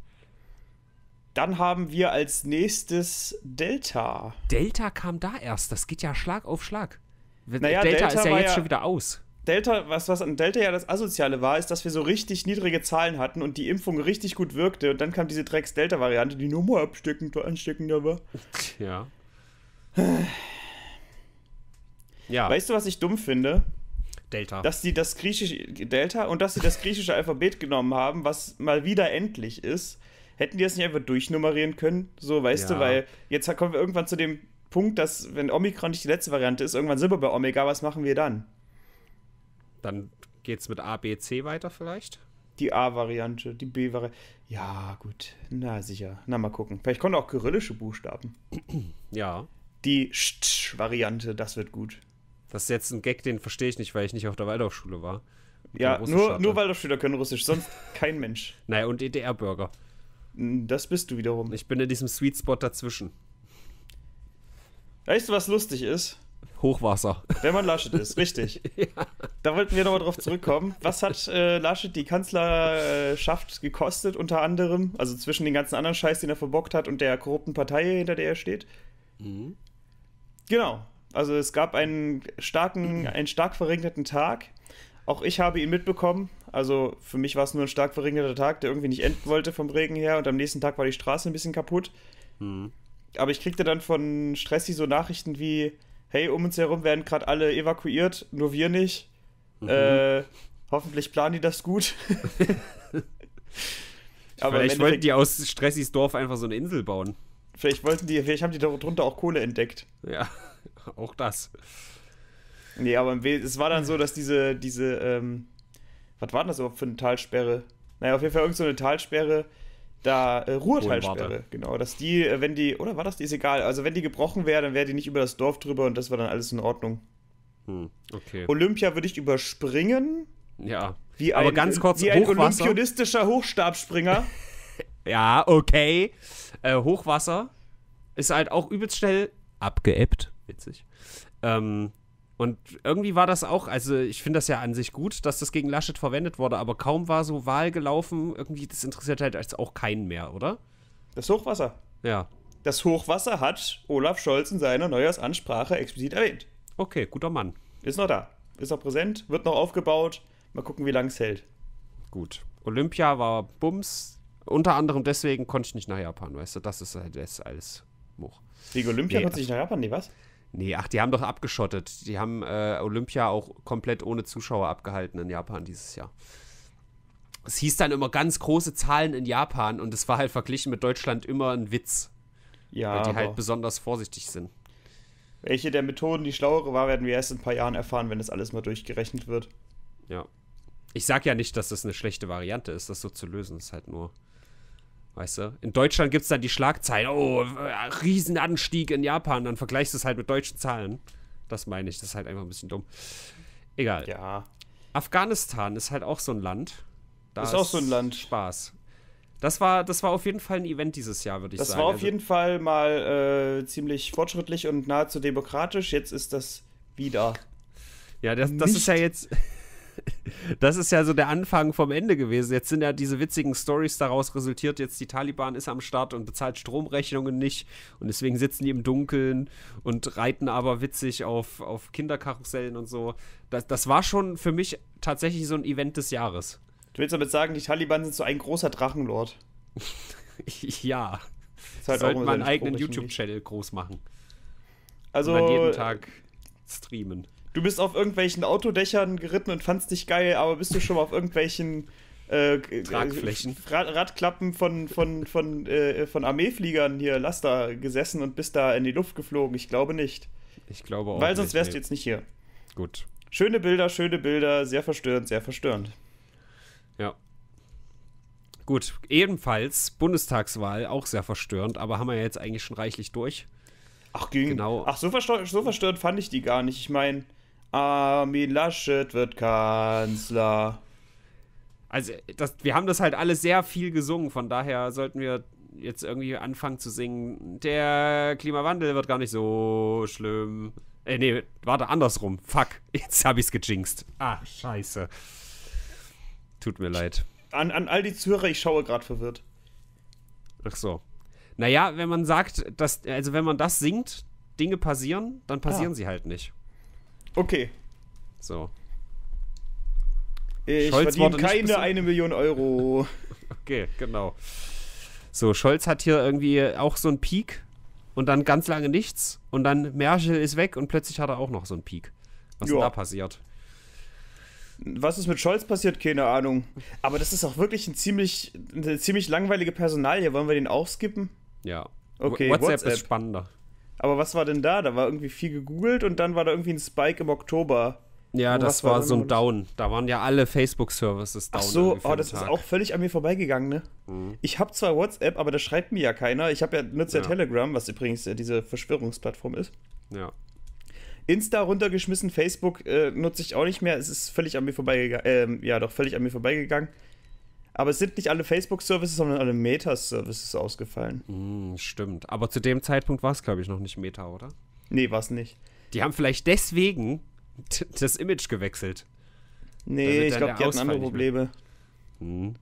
Dann haben wir als nächstes Delta. Delta kam da erst. Das geht ja Schlag auf Schlag. Naja, Delta, Delta ist ja jetzt ja schon wieder aus. Delta, was, was an Delta ja das Asoziale war, ist, dass wir so richtig niedrige Zahlen hatten und die Impfung richtig gut wirkte. Und dann kam diese Drecks-Delta-Variante, die nur mal absteckend, ansteckender war. Ja. <sighs> ja. Weißt du, was ich dumm finde? Delta. Dass sie das griechische Delta und dass sie das griechische Alphabet genommen haben, was mal wieder endlich ist. Hätten die das nicht einfach durchnummerieren können? So, weißt ja. du, weil jetzt kommen wir irgendwann zu dem Punkt, dass wenn Omikron nicht die letzte Variante ist, irgendwann sind wir bei Omega, was machen wir dann? Dann geht's mit A, B, C weiter vielleicht? Die A-Variante, die B-Variante. Ja, gut. Na, sicher. Na, mal gucken. Vielleicht kommen auch kyrillische Buchstaben. ja. Die Sch-Variante, das wird gut. Das ist jetzt ein Gag, den verstehe ich nicht, weil ich nicht auf der Waldorfschule war. Ja, nur, nur Waldorfschüler können Russisch, sonst kein Mensch. Naja, und e ddr bürger Das bist du wiederum. Ich bin in diesem Sweet Spot dazwischen. Weißt du, was lustig ist? Hochwasser. Wenn man Laschet ist, richtig. <laughs> ja. Da wollten wir nochmal drauf zurückkommen. Was hat äh, Laschet die Kanzlerschaft gekostet, unter anderem? Also zwischen den ganzen anderen Scheiß, den er verbockt hat und der korrupten Partei, hinter der er steht? Mhm. Genau. Also es gab einen starken, mhm. einen stark verregneten Tag. Auch ich habe ihn mitbekommen. Also für mich war es nur ein stark verregneter Tag, der irgendwie nicht enden wollte vom Regen her. Und am nächsten Tag war die Straße ein bisschen kaputt. Mhm. Aber ich kriegte dann von Stressi so Nachrichten wie, hey, um uns herum werden gerade alle evakuiert, nur wir nicht. Mhm. Äh, hoffentlich planen die das gut. <laughs> Aber vielleicht wollten die aus Stressis Dorf einfach so eine Insel bauen. Vielleicht wollten die, vielleicht haben die darunter auch Kohle entdeckt. Ja, <laughs> auch das. Nee, aber es war dann so, dass diese, diese, ähm, was war denn das überhaupt für eine Talsperre? Naja, auf jeden Fall irgendeine so eine Talsperre, da äh, Ruhrtalsperre, genau, dass die, äh, wenn die, oder war das, die ist egal, also wenn die gebrochen wäre, dann wäre die nicht über das Dorf drüber und das war dann alles in Ordnung. Hm, okay. Olympia würde ich überspringen. Ja. Wie ein, ganz kurz, wie ein olympionistischer Hochstabspringer. <laughs> ja, okay. Äh, Hochwasser ist halt auch übelst schnell abgeebbt. Witzig. Ähm, und irgendwie war das auch, also ich finde das ja an sich gut, dass das gegen Laschet verwendet wurde, aber kaum war so Wahl gelaufen, irgendwie, das interessiert halt jetzt auch keinen mehr, oder? Das Hochwasser. Ja. Das Hochwasser hat Olaf Scholz in seiner Neujahrsansprache explizit erwähnt. Okay, guter Mann. Ist noch da. Ist noch präsent, wird noch aufgebaut. Mal gucken, wie lange es hält. Gut. Olympia war Bums. Unter anderem deswegen konnte ich nicht nach Japan, weißt du? Das ist halt das alles. Hoch. Wegen Olympia nee, konnte ich nicht also nach Japan? Nee, was? Nee, ach, die haben doch abgeschottet. Die haben äh, Olympia auch komplett ohne Zuschauer abgehalten in Japan dieses Jahr. Es hieß dann immer ganz große Zahlen in Japan und es war halt verglichen mit Deutschland immer ein Witz. Ja. Weil die halt besonders vorsichtig sind. Welche der Methoden die schlauere war, werden wir erst in ein paar Jahren erfahren, wenn das alles mal durchgerechnet wird. Ja. Ich sag ja nicht, dass das eine schlechte Variante ist, das so zu lösen. Das ist halt nur Weißt du? In Deutschland gibt es dann die Schlagzeilen, oh, äh, Riesenanstieg in Japan. Dann vergleichst du es halt mit deutschen Zahlen. Das meine ich, das ist halt einfach ein bisschen dumm. Egal. Ja. Afghanistan ist halt auch so ein Land. Da ist auch so ein Land. Spaß. Das war, das war auf jeden Fall ein Event dieses Jahr, würde ich das sagen. Das war auf also, jeden Fall mal äh, ziemlich fortschrittlich und nahezu demokratisch. Jetzt ist das wieder. Ja, das, das ist ja jetzt das ist ja so der Anfang vom Ende gewesen. Jetzt sind ja diese witzigen Stories daraus resultiert. Jetzt die Taliban ist am Start und bezahlt Stromrechnungen nicht. Und deswegen sitzen die im Dunkeln und reiten aber witzig auf, auf Kinderkarussellen und so. Das, das war schon für mich tatsächlich so ein Event des Jahres. Du willst damit sagen, die Taliban sind so ein großer Drachenlord. <laughs> ja. Das halt Sollte man einen eigenen YouTube-Channel groß machen. Also. Und jeden Tag streamen du bist auf irgendwelchen Autodächern geritten und fandst dich geil, aber bist du schon mal auf irgendwelchen äh, äh Tragflächen. Radklappen von, von, von, äh, von Armeefliegern hier, Laster gesessen und bist da in die Luft geflogen. Ich glaube nicht. Ich glaube auch. Weil sonst wärst nicht. du jetzt nicht hier. Gut. Schöne Bilder, schöne Bilder, sehr verstörend, sehr verstörend. Ja. Gut, ebenfalls Bundestagswahl, auch sehr verstörend, aber haben wir ja jetzt eigentlich schon reichlich durch. Ach, ging. Genau. Ach, so, verstör so verstörend fand ich die gar nicht. Ich meine, Armin Laschet wird Kanzler. Also, das, wir haben das halt alle sehr viel gesungen, von daher sollten wir jetzt irgendwie anfangen zu singen. Der Klimawandel wird gar nicht so schlimm. Äh, nee, warte, andersrum. Fuck, jetzt hab ich's gejinxt. Ach, scheiße. Tut mir leid. An, an all die Zuhörer, ich schaue gerade verwirrt. Ach so. Naja, wenn man sagt, dass, also wenn man das singt, Dinge passieren, dann passieren ja. Ah. sie halt nicht. Okay. So. Ich Scholz verdiene keine eine Million Euro. <laughs> okay, genau. So, Scholz hat hier irgendwie auch so einen Peak und dann ganz lange nichts und dann Merkel ist weg und plötzlich hat er auch noch so einen Peak. Was ist da passiert? Was ist mit Scholz passiert? Keine Ahnung. Aber das ist auch wirklich ein ziemlich, eine ziemlich langweilige Personal hier. Wollen wir den auch skippen? Ja. Okay, WhatsApp, WhatsApp. ist spannender. Aber was war denn da? Da war irgendwie viel gegoogelt und dann war da irgendwie ein Spike im Oktober. Ja, oh, das war, war so ein Down. Da waren ja alle Facebook-Services down. Ach so, oh, das Tag. ist auch völlig an mir vorbeigegangen, ne? Mhm. Ich habe zwar WhatsApp, aber da schreibt mir ja keiner. Ich habe ja nutze ja. ja. Telegram, was übrigens ja diese Verschwörungsplattform ist. Ja. Insta runtergeschmissen, Facebook äh, nutze ich auch nicht mehr. Es ist völlig an mir vorbeigegangen. Ähm, ja, doch völlig an mir vorbeigegangen. Aber es sind nicht alle Facebook-Services, sondern alle Meta-Services ausgefallen. Mm, stimmt. Aber zu dem Zeitpunkt war es, glaube ich, noch nicht Meta, oder? Nee, war es nicht. Die haben vielleicht deswegen <laughs> das Image gewechselt. Nee, ich glaube, die hatten andere Probleme. Hm.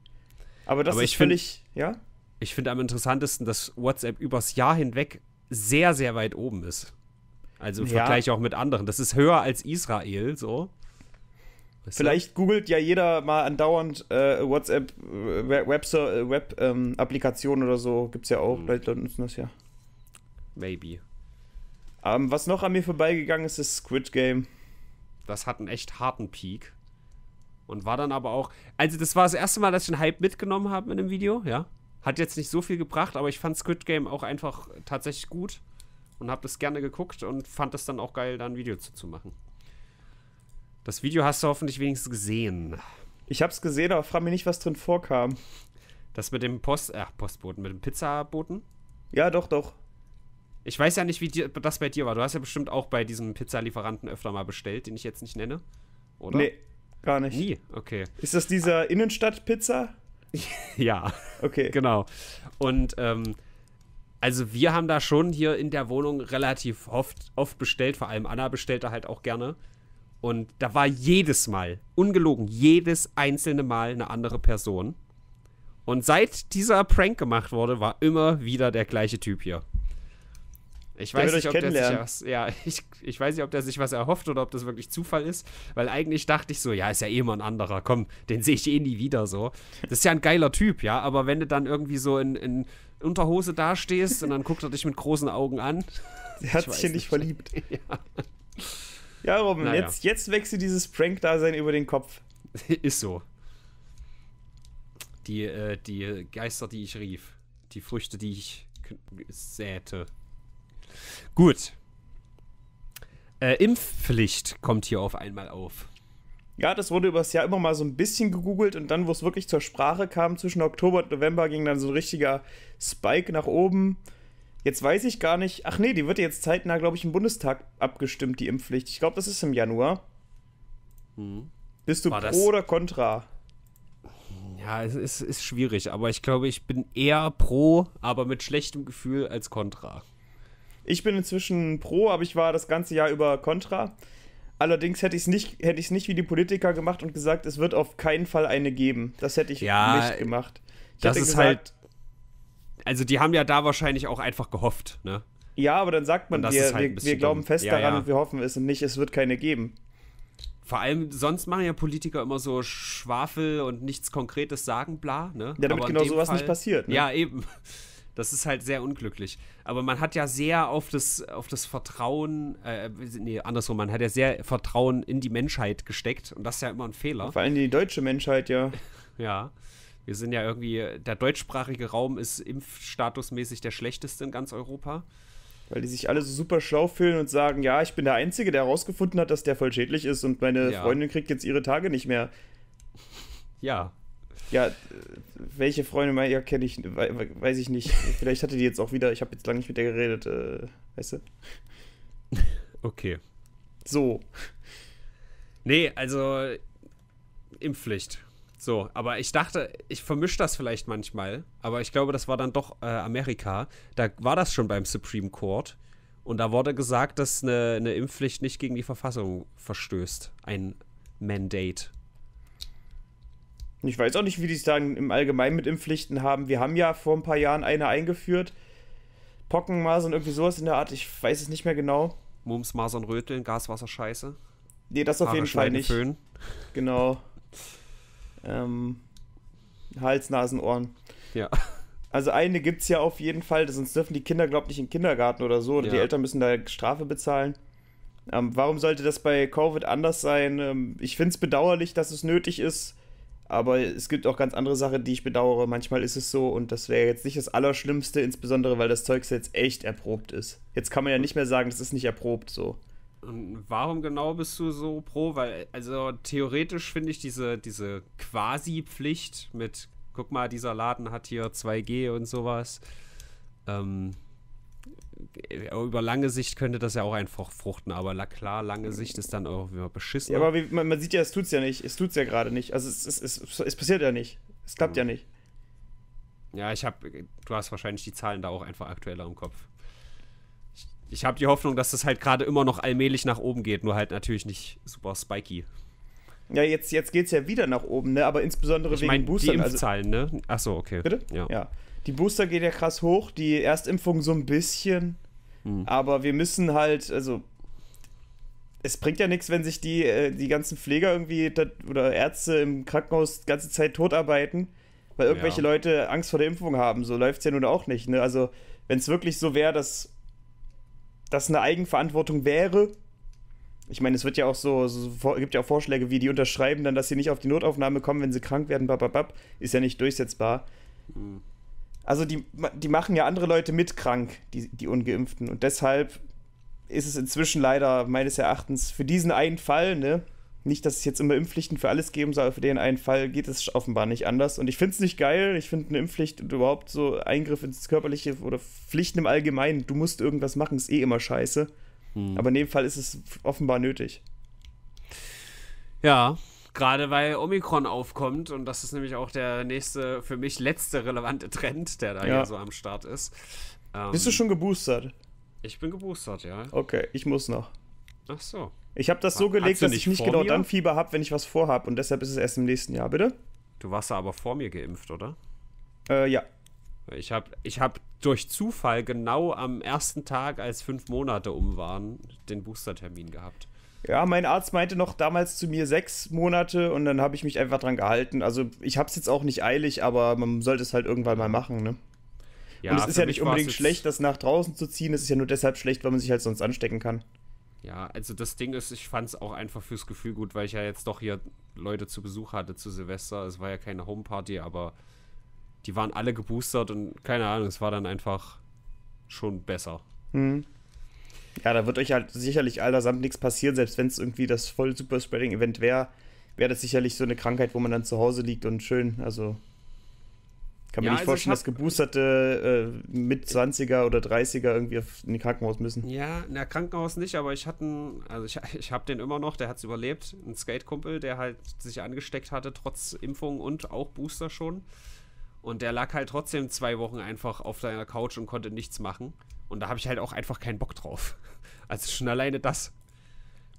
Aber das Aber ist völlig, find, ja? Ich finde am interessantesten, dass WhatsApp übers Jahr hinweg sehr, sehr weit oben ist. Also im ja. Vergleich auch mit anderen. Das ist höher als Israel, so. Weißt Vielleicht du? googelt ja jeder mal andauernd äh, WhatsApp, äh, Web-Applikation äh, Web, ähm, Applikation oder so. Gibt's ja auch. Hm. Vielleicht Leute nutzen das ja. Maybe. Ähm, was noch an mir vorbeigegangen ist, ist Squid Game. Das hat einen echt harten Peak. Und war dann aber auch. Also, das war das erste Mal, dass ich einen Hype mitgenommen habe in einem Video, ja. Hat jetzt nicht so viel gebracht, aber ich fand Squid Game auch einfach tatsächlich gut und habe das gerne geguckt und fand es dann auch geil, da ein Video zu, zu machen. Das Video hast du hoffentlich wenigstens gesehen. Ich hab's gesehen, aber frag mich nicht, was drin vorkam. Das mit dem Post, ach, Postboten, mit dem Pizzaboten? Ja, doch, doch. Ich weiß ja nicht, wie das bei dir war. Du hast ja bestimmt auch bei diesem Pizzalieferanten öfter mal bestellt, den ich jetzt nicht nenne. Oder? Nee, gar nicht. Nie, okay. Ist das dieser Innenstadt-Pizza? <laughs> ja. Okay. Genau. Und, ähm, also wir haben da schon hier in der Wohnung relativ oft, oft bestellt, vor allem Anna bestellt da halt auch gerne. Und da war jedes Mal, ungelogen, jedes einzelne Mal eine andere Person. Und seit dieser Prank gemacht wurde, war immer wieder der gleiche Typ hier. Ich weiß, nicht, ob der sich was, ja, <laughs> ich, ich weiß nicht, ob der sich was erhofft oder ob das wirklich Zufall ist, weil eigentlich dachte ich so, ja, ist ja eh immer ein anderer, komm, den sehe ich eh nie wieder so. Das ist ja ein geiler Typ, ja, aber wenn du dann irgendwie so in, in Unterhose dastehst und dann guckt er dich mit großen Augen an. Der hat sich ja nicht verliebt. <laughs> Ja. Ja, Robin, naja. jetzt, jetzt wächst dir dieses Prank-Dasein über den Kopf. <laughs> Ist so. Die, äh, die Geister, die ich rief. Die Früchte, die ich säte. Gut. Äh, Impfpflicht kommt hier auf einmal auf. Ja, das wurde übers Jahr immer mal so ein bisschen gegoogelt und dann, wo es wirklich zur Sprache kam, zwischen Oktober und November ging dann so ein richtiger Spike nach oben Jetzt weiß ich gar nicht. Ach nee, die wird jetzt zeitnah, glaube ich, im Bundestag abgestimmt, die Impfpflicht. Ich glaube, das ist im Januar. Hm. Bist du War pro das? oder contra? Ja, es ist, ist schwierig, aber ich glaube, ich bin eher pro, aber mit schlechtem Gefühl als contra. Ich bin inzwischen pro, aber ich war das ganze Jahr über contra. Allerdings hätte ich es nicht, hätte ich es nicht wie die Politiker gemacht und gesagt, es wird auf keinen Fall eine geben. Das hätte ich ja, nicht gemacht. Ich das ist gesagt, halt also die haben ja da wahrscheinlich auch einfach gehofft, ne? Ja, aber dann sagt man dir, halt wir, wir glauben fest ja, daran ja. und wir hoffen es und nicht, es wird keine geben. Vor allem, sonst machen ja Politiker immer so Schwafel und nichts Konkretes sagen, bla, ne? Ja, damit aber genau sowas Fall, nicht passiert. Ne? Ja, eben. <laughs> Das ist halt sehr unglücklich. Aber man hat ja sehr auf das, auf das Vertrauen, äh, nee, andersrum, man hat ja sehr Vertrauen in die Menschheit gesteckt und das ist ja immer ein Fehler. Vor allem die deutsche Menschheit, ja. <laughs> ja. Wir sind ja irgendwie, der deutschsprachige Raum ist impfstatusmäßig der schlechteste in ganz Europa. Weil die sich alle so super schlau fühlen und sagen, ja, ich bin der Einzige, der herausgefunden hat, dass der voll schädlich ist und meine ja. Freundin kriegt jetzt ihre Tage nicht mehr. Ja. Ja, äh, welche Freundin meiner ja, kenne ich, weiß ich nicht. Vielleicht hatte die jetzt auch wieder, ich habe jetzt lange nicht mit der geredet, äh, weißt du? <laughs> Okay. So. Nee, also Impfpflicht. So, aber ich dachte, ich vermische das vielleicht manchmal, aber ich glaube, das war dann doch äh, Amerika. Da war das schon beim Supreme Court und da wurde gesagt, dass eine, eine Impfpflicht nicht gegen die Verfassung verstößt. Ein Mandate. Ich weiß auch nicht, wie die es dann im Allgemeinen mit Impfpflichten haben. Wir haben ja vor ein paar Jahren eine eingeführt. Pocken, Masern, irgendwie sowas in der Art. Ich weiß es nicht mehr genau. Mums, Masern, Röteln, Gaswasser, Scheiße. Nee, das auf jeden Fall nicht. Föhn. Genau. <laughs> Ähm, Hals, Nasen, Ohren. Ja. Also eine gibt es ja auf jeden Fall, sonst dürfen die Kinder, glaube ich, nicht in den Kindergarten oder so. Oder ja. die Eltern müssen da Strafe bezahlen. Ähm, warum sollte das bei Covid anders sein? Ähm, ich finde es bedauerlich, dass es nötig ist, aber es gibt auch ganz andere Sachen, die ich bedauere. Manchmal ist es so und das wäre jetzt nicht das Allerschlimmste, insbesondere weil das Zeug jetzt echt erprobt ist. Jetzt kann man ja nicht mehr sagen, das ist nicht erprobt so. Und warum genau bist du so pro? Weil, also theoretisch finde ich diese, diese Quasi-Pflicht mit, guck mal, dieser Laden hat hier 2G und sowas. Ähm, äh, über lange Sicht könnte das ja auch einfach fruchten, aber klar, lange Sicht ist dann auch immer beschissen. Ja, aber wie, man, man, sieht ja, es tut es ja nicht. Es tut es ja gerade nicht. Also es, es, es, es, passiert ja nicht. Es klappt mhm. ja nicht. Ja, ich habe, du hast wahrscheinlich die Zahlen da auch einfach aktueller im Kopf ich habe die Hoffnung, dass das halt gerade immer noch allmählich nach oben geht, nur halt natürlich nicht super spiky. Ja, jetzt, jetzt geht es ja wieder nach oben, ne? aber insbesondere ich wegen mein, Boostern. Die also Impfzahlen, also, ne? Achso, okay. Bitte? Ja. ja. Die Booster geht ja krass hoch, die Erstimpfung so ein bisschen, hm. aber wir müssen halt, also es bringt ja nichts, wenn sich die, äh, die ganzen Pfleger irgendwie oder Ärzte im Krankenhaus die ganze Zeit totarbeiten, weil irgendwelche ja. Leute Angst vor der Impfung haben. So läuft es ja nun auch nicht. Ne? Also, wenn es wirklich so wäre, dass das eine Eigenverantwortung wäre. Ich meine, es wird ja auch so, es gibt ja auch Vorschläge, wie die unterschreiben dann, dass sie nicht auf die Notaufnahme kommen, wenn sie krank werden, bababab, ist ja nicht durchsetzbar. Mhm. Also die, die machen ja andere Leute mit krank, die, die Ungeimpften. Und deshalb ist es inzwischen leider meines Erachtens für diesen einen Fall, ne, nicht, dass es jetzt immer Impfpflichten für alles geben soll, aber für den einen Fall geht es offenbar nicht anders. Und ich finde es nicht geil. Ich finde eine Impfpflicht und überhaupt so Eingriff ins Körperliche oder Pflichten im Allgemeinen, du musst irgendwas machen, ist eh immer scheiße. Hm. Aber in dem Fall ist es offenbar nötig. Ja, gerade weil Omikron aufkommt und das ist nämlich auch der nächste, für mich letzte relevante Trend, der da ja. so am Start ist. Ähm, Bist du ähm, schon geboostert? Ich bin geboostert, ja. Okay, ich muss noch. Ach so. Ich habe das so gelegt, dass ich nicht genau mir? dann Fieber habe, wenn ich was vorhab. Und deshalb ist es erst im nächsten Jahr, bitte. Du warst ja aber vor mir geimpft, oder? Äh, ja. Ich habe ich hab durch Zufall genau am ersten Tag, als fünf Monate um waren, den Boostertermin gehabt. Ja, mein Arzt meinte noch damals zu mir sechs Monate und dann habe ich mich einfach dran gehalten. Also ich habe es jetzt auch nicht eilig, aber man sollte es halt irgendwann mal machen, ne? Ja, und es ist ja nicht unbedingt schlecht, das nach draußen zu ziehen. Es ist ja nur deshalb schlecht, weil man sich halt sonst anstecken kann. Ja, also das Ding ist, ich fand es auch einfach fürs Gefühl gut, weil ich ja jetzt doch hier Leute zu Besuch hatte zu Silvester. Es war ja keine Homeparty, aber die waren alle geboostert und keine Ahnung, es war dann einfach schon besser. Mhm. Ja, da wird euch halt sicherlich allesamt nichts passieren, selbst wenn es irgendwie das voll Super Spreading Event wäre, wäre das sicherlich so eine Krankheit, wo man dann zu Hause liegt und schön, also kann mir ja, nicht also vorstellen, dass geboosterte äh, mit 20er oder 30er irgendwie in die Krankenhaus müssen. Ja, in der Krankenhaus nicht, aber ich hatte also ich, <laughs> ich habe den immer noch, der hat es überlebt, ein Skate-Kumpel, der halt sich angesteckt hatte, trotz Impfung und auch Booster schon. Und der lag halt trotzdem zwei Wochen einfach auf seiner Couch und konnte nichts machen. Und da habe ich halt auch einfach keinen Bock drauf. <laughs> Also schon alleine das.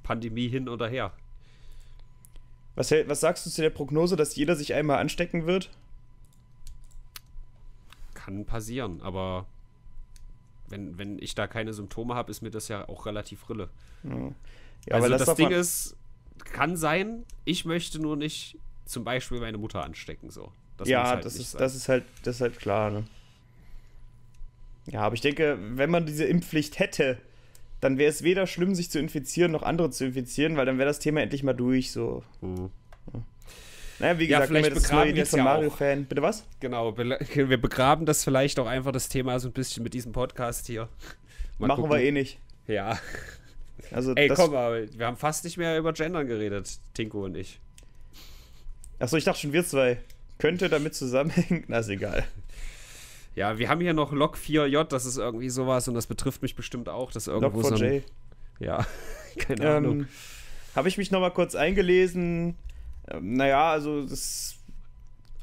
Pandemie hin oder her. Was, was sagst du zu der Prognose, dass jeder sich einmal anstecken wird? kann passieren, aber wenn, wenn ich da keine Symptome habe, ist mir das ja auch relativ Rille. Mhm. Ja, also das, das Ding ist, kann sein, ich möchte nur nicht zum Beispiel meine Mutter anstecken, so. Das ja, halt das, ist, das ist halt, das ist halt klar, ne? Ja, aber ich denke, wenn man diese Impfpflicht hätte, dann wäre es weder schlimm, sich zu infizieren, noch andere zu infizieren, weil dann wäre das Thema endlich mal durch, so. Mhm. Ja. Naja, wie gesagt, ja, vielleicht begraben wir das ja Mario-Fan. Bitte was? Genau, <laughs> wir begraben das vielleicht auch einfach das Thema so ein bisschen mit diesem Podcast hier. Mal Machen gucken. wir eh nicht. Ja. Also Ey, komm mal, wir haben fast nicht mehr über Gendern geredet, Tinko und ich. Achso, ich dachte schon, wir zwei. Könnte damit zusammenhängen? Na, ist egal. Ja, wir haben hier noch Log 4J, das ist irgendwie sowas und das betrifft mich bestimmt auch, dass irgendwo Log 4J. so. Ein, ja, <laughs> keine ähm, Ahnung. Habe ich mich nochmal kurz eingelesen. Naja, also das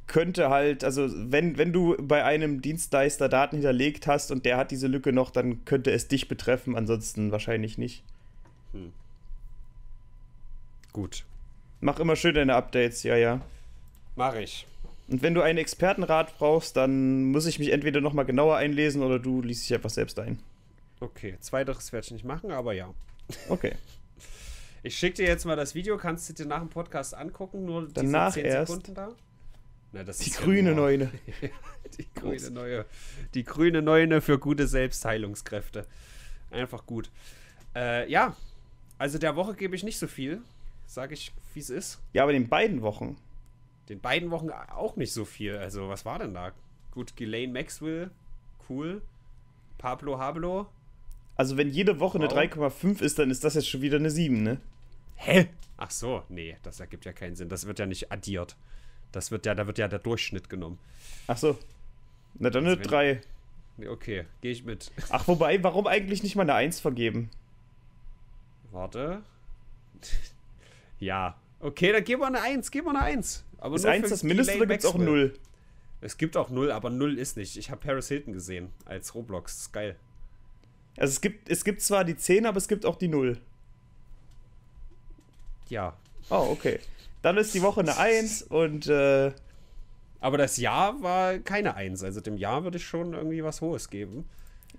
könnte halt, also wenn, wenn du bei einem Dienstleister Daten hinterlegt hast und der hat diese Lücke noch, dann könnte es dich betreffen, ansonsten wahrscheinlich nicht. Hm. Gut. Mach immer schön deine Updates, ja, ja. Mach ich. Und wenn du einen Expertenrat brauchst, dann muss ich mich entweder nochmal genauer einlesen oder du liest dich einfach selbst ein. Okay, zweiteres werde ich nicht machen, aber ja. Okay. Ich schicke dir jetzt mal das Video, kannst du dir nach dem Podcast angucken, nur Danach diese 10 erst. Sekunden da. Na, die grüne <laughs> ja Neune. die grüne Neune. Die grüne Neune für gute Selbstheilungskräfte. Einfach gut. Äh, ja, also der Woche gebe ich nicht so viel, sage ich, wie es ist. Ja, aber den beiden Wochen. Den beiden Wochen auch nicht so viel. Also, was war denn da? Gut, Ghislaine Maxwell, cool. Pablo Hablo. Also, wenn jede Woche wow. eine 3,5 ist, dann ist das jetzt schon wieder eine 7, ne? Hä? Ach so, nee, das ergibt ja keinen Sinn. Das wird ja nicht addiert. Das wird ja, da wird ja der Durchschnitt genommen. Ach so. Na dann also eine 3. Okay, gehe ich mit. <laughs> Ach, wobei, warum eigentlich nicht mal eine 1 vergeben? Warte. <laughs> ja. Okay, dann geben wir eine 1, geben wir eine 1. Aber ist 1 das Mindeste oder gibt es auch 0? Es gibt auch 0, aber 0 ist nicht. Ich habe Paris Hilton gesehen als Roblox. Das ist geil. Also es gibt, es gibt zwar die 10, aber es gibt auch die 0 ja. Oh, okay. Dann ist die Woche eine Eins und. Äh, aber das Jahr war keine Eins. Also dem Jahr würde ich schon irgendwie was Hohes geben.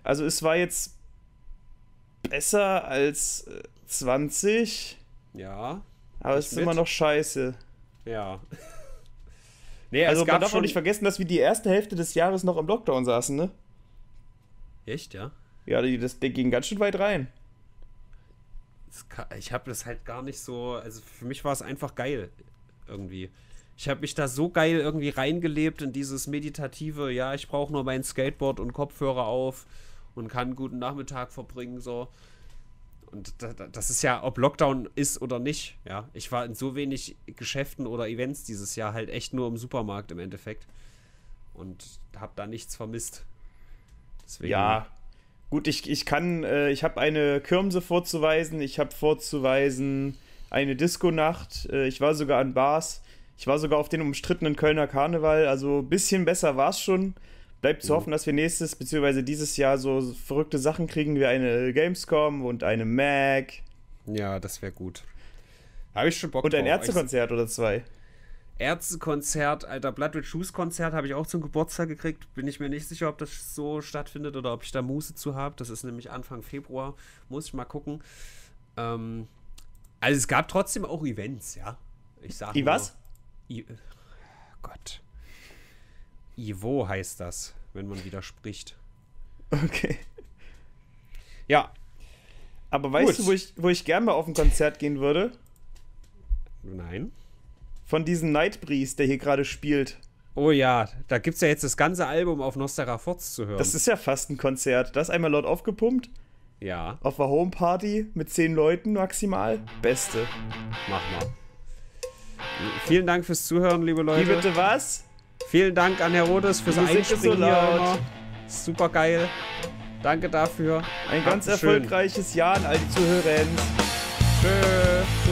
Also es war jetzt besser als 20. Äh, ja. Aber es ist mit. immer noch scheiße. Ja. <laughs> nee, also man darf schon... auch nicht vergessen, dass wir die erste Hälfte des Jahres noch im Lockdown saßen, ne? Echt, ja? Ja, die, das, der ging ganz schön weit rein ich habe das halt gar nicht so, also für mich war es einfach geil irgendwie. Ich habe mich da so geil irgendwie reingelebt in dieses meditative, ja, ich brauche nur mein Skateboard und Kopfhörer auf und kann einen guten Nachmittag verbringen, so. Und das ist ja, ob Lockdown ist oder nicht, ja. Ich war in so wenig Geschäften oder Events dieses Jahr halt echt nur im Supermarkt im Endeffekt und habe da nichts vermisst. Deswegen ja, Gut, ich, ich kann, äh, ich habe eine Kirmse vorzuweisen, ich habe vorzuweisen eine Disco-Nacht, äh, ich war sogar an Bars, ich war sogar auf den umstrittenen Kölner Karneval, also ein bisschen besser war es schon. Bleibt zu mhm. hoffen, dass wir nächstes bzw. dieses Jahr so verrückte Sachen kriegen wie eine Gamescom und eine Mac. Ja, das wäre gut. Habe ich schon Bock Und ein Ärztekonzert oder zwei. Ärztekonzert, alter Blood Red Shoes Konzert habe ich auch zum Geburtstag gekriegt. Bin ich mir nicht sicher, ob das so stattfindet oder ob ich da Muße zu habe. Das ist nämlich Anfang Februar. Muss ich mal gucken. Ähm, also es gab trotzdem auch Events, ja. Ich sag was? I äh, Gott. Ivo heißt das, wenn man widerspricht. Okay. Ja. Aber weißt Gut. du, wo ich, wo ich gerne mal auf ein Konzert gehen würde? Nein von diesem Nightbreeze, der hier gerade spielt. Oh ja, da gibt es ja jetzt das ganze Album auf Nostra Forts zu hören. Das ist ja fast ein Konzert. Das einmal laut aufgepumpt. Ja. Auf einer Home Party mit zehn Leuten maximal. Beste. Mach mal. Vielen Dank fürs Zuhören, liebe Leute. Wie bitte was? Vielen Dank an Herodes fürs Musik Einspringen so hier immer. Super geil. Danke dafür. Ein Habt ganz schön. erfolgreiches Jahr an all die Zuhörer. Tschüss.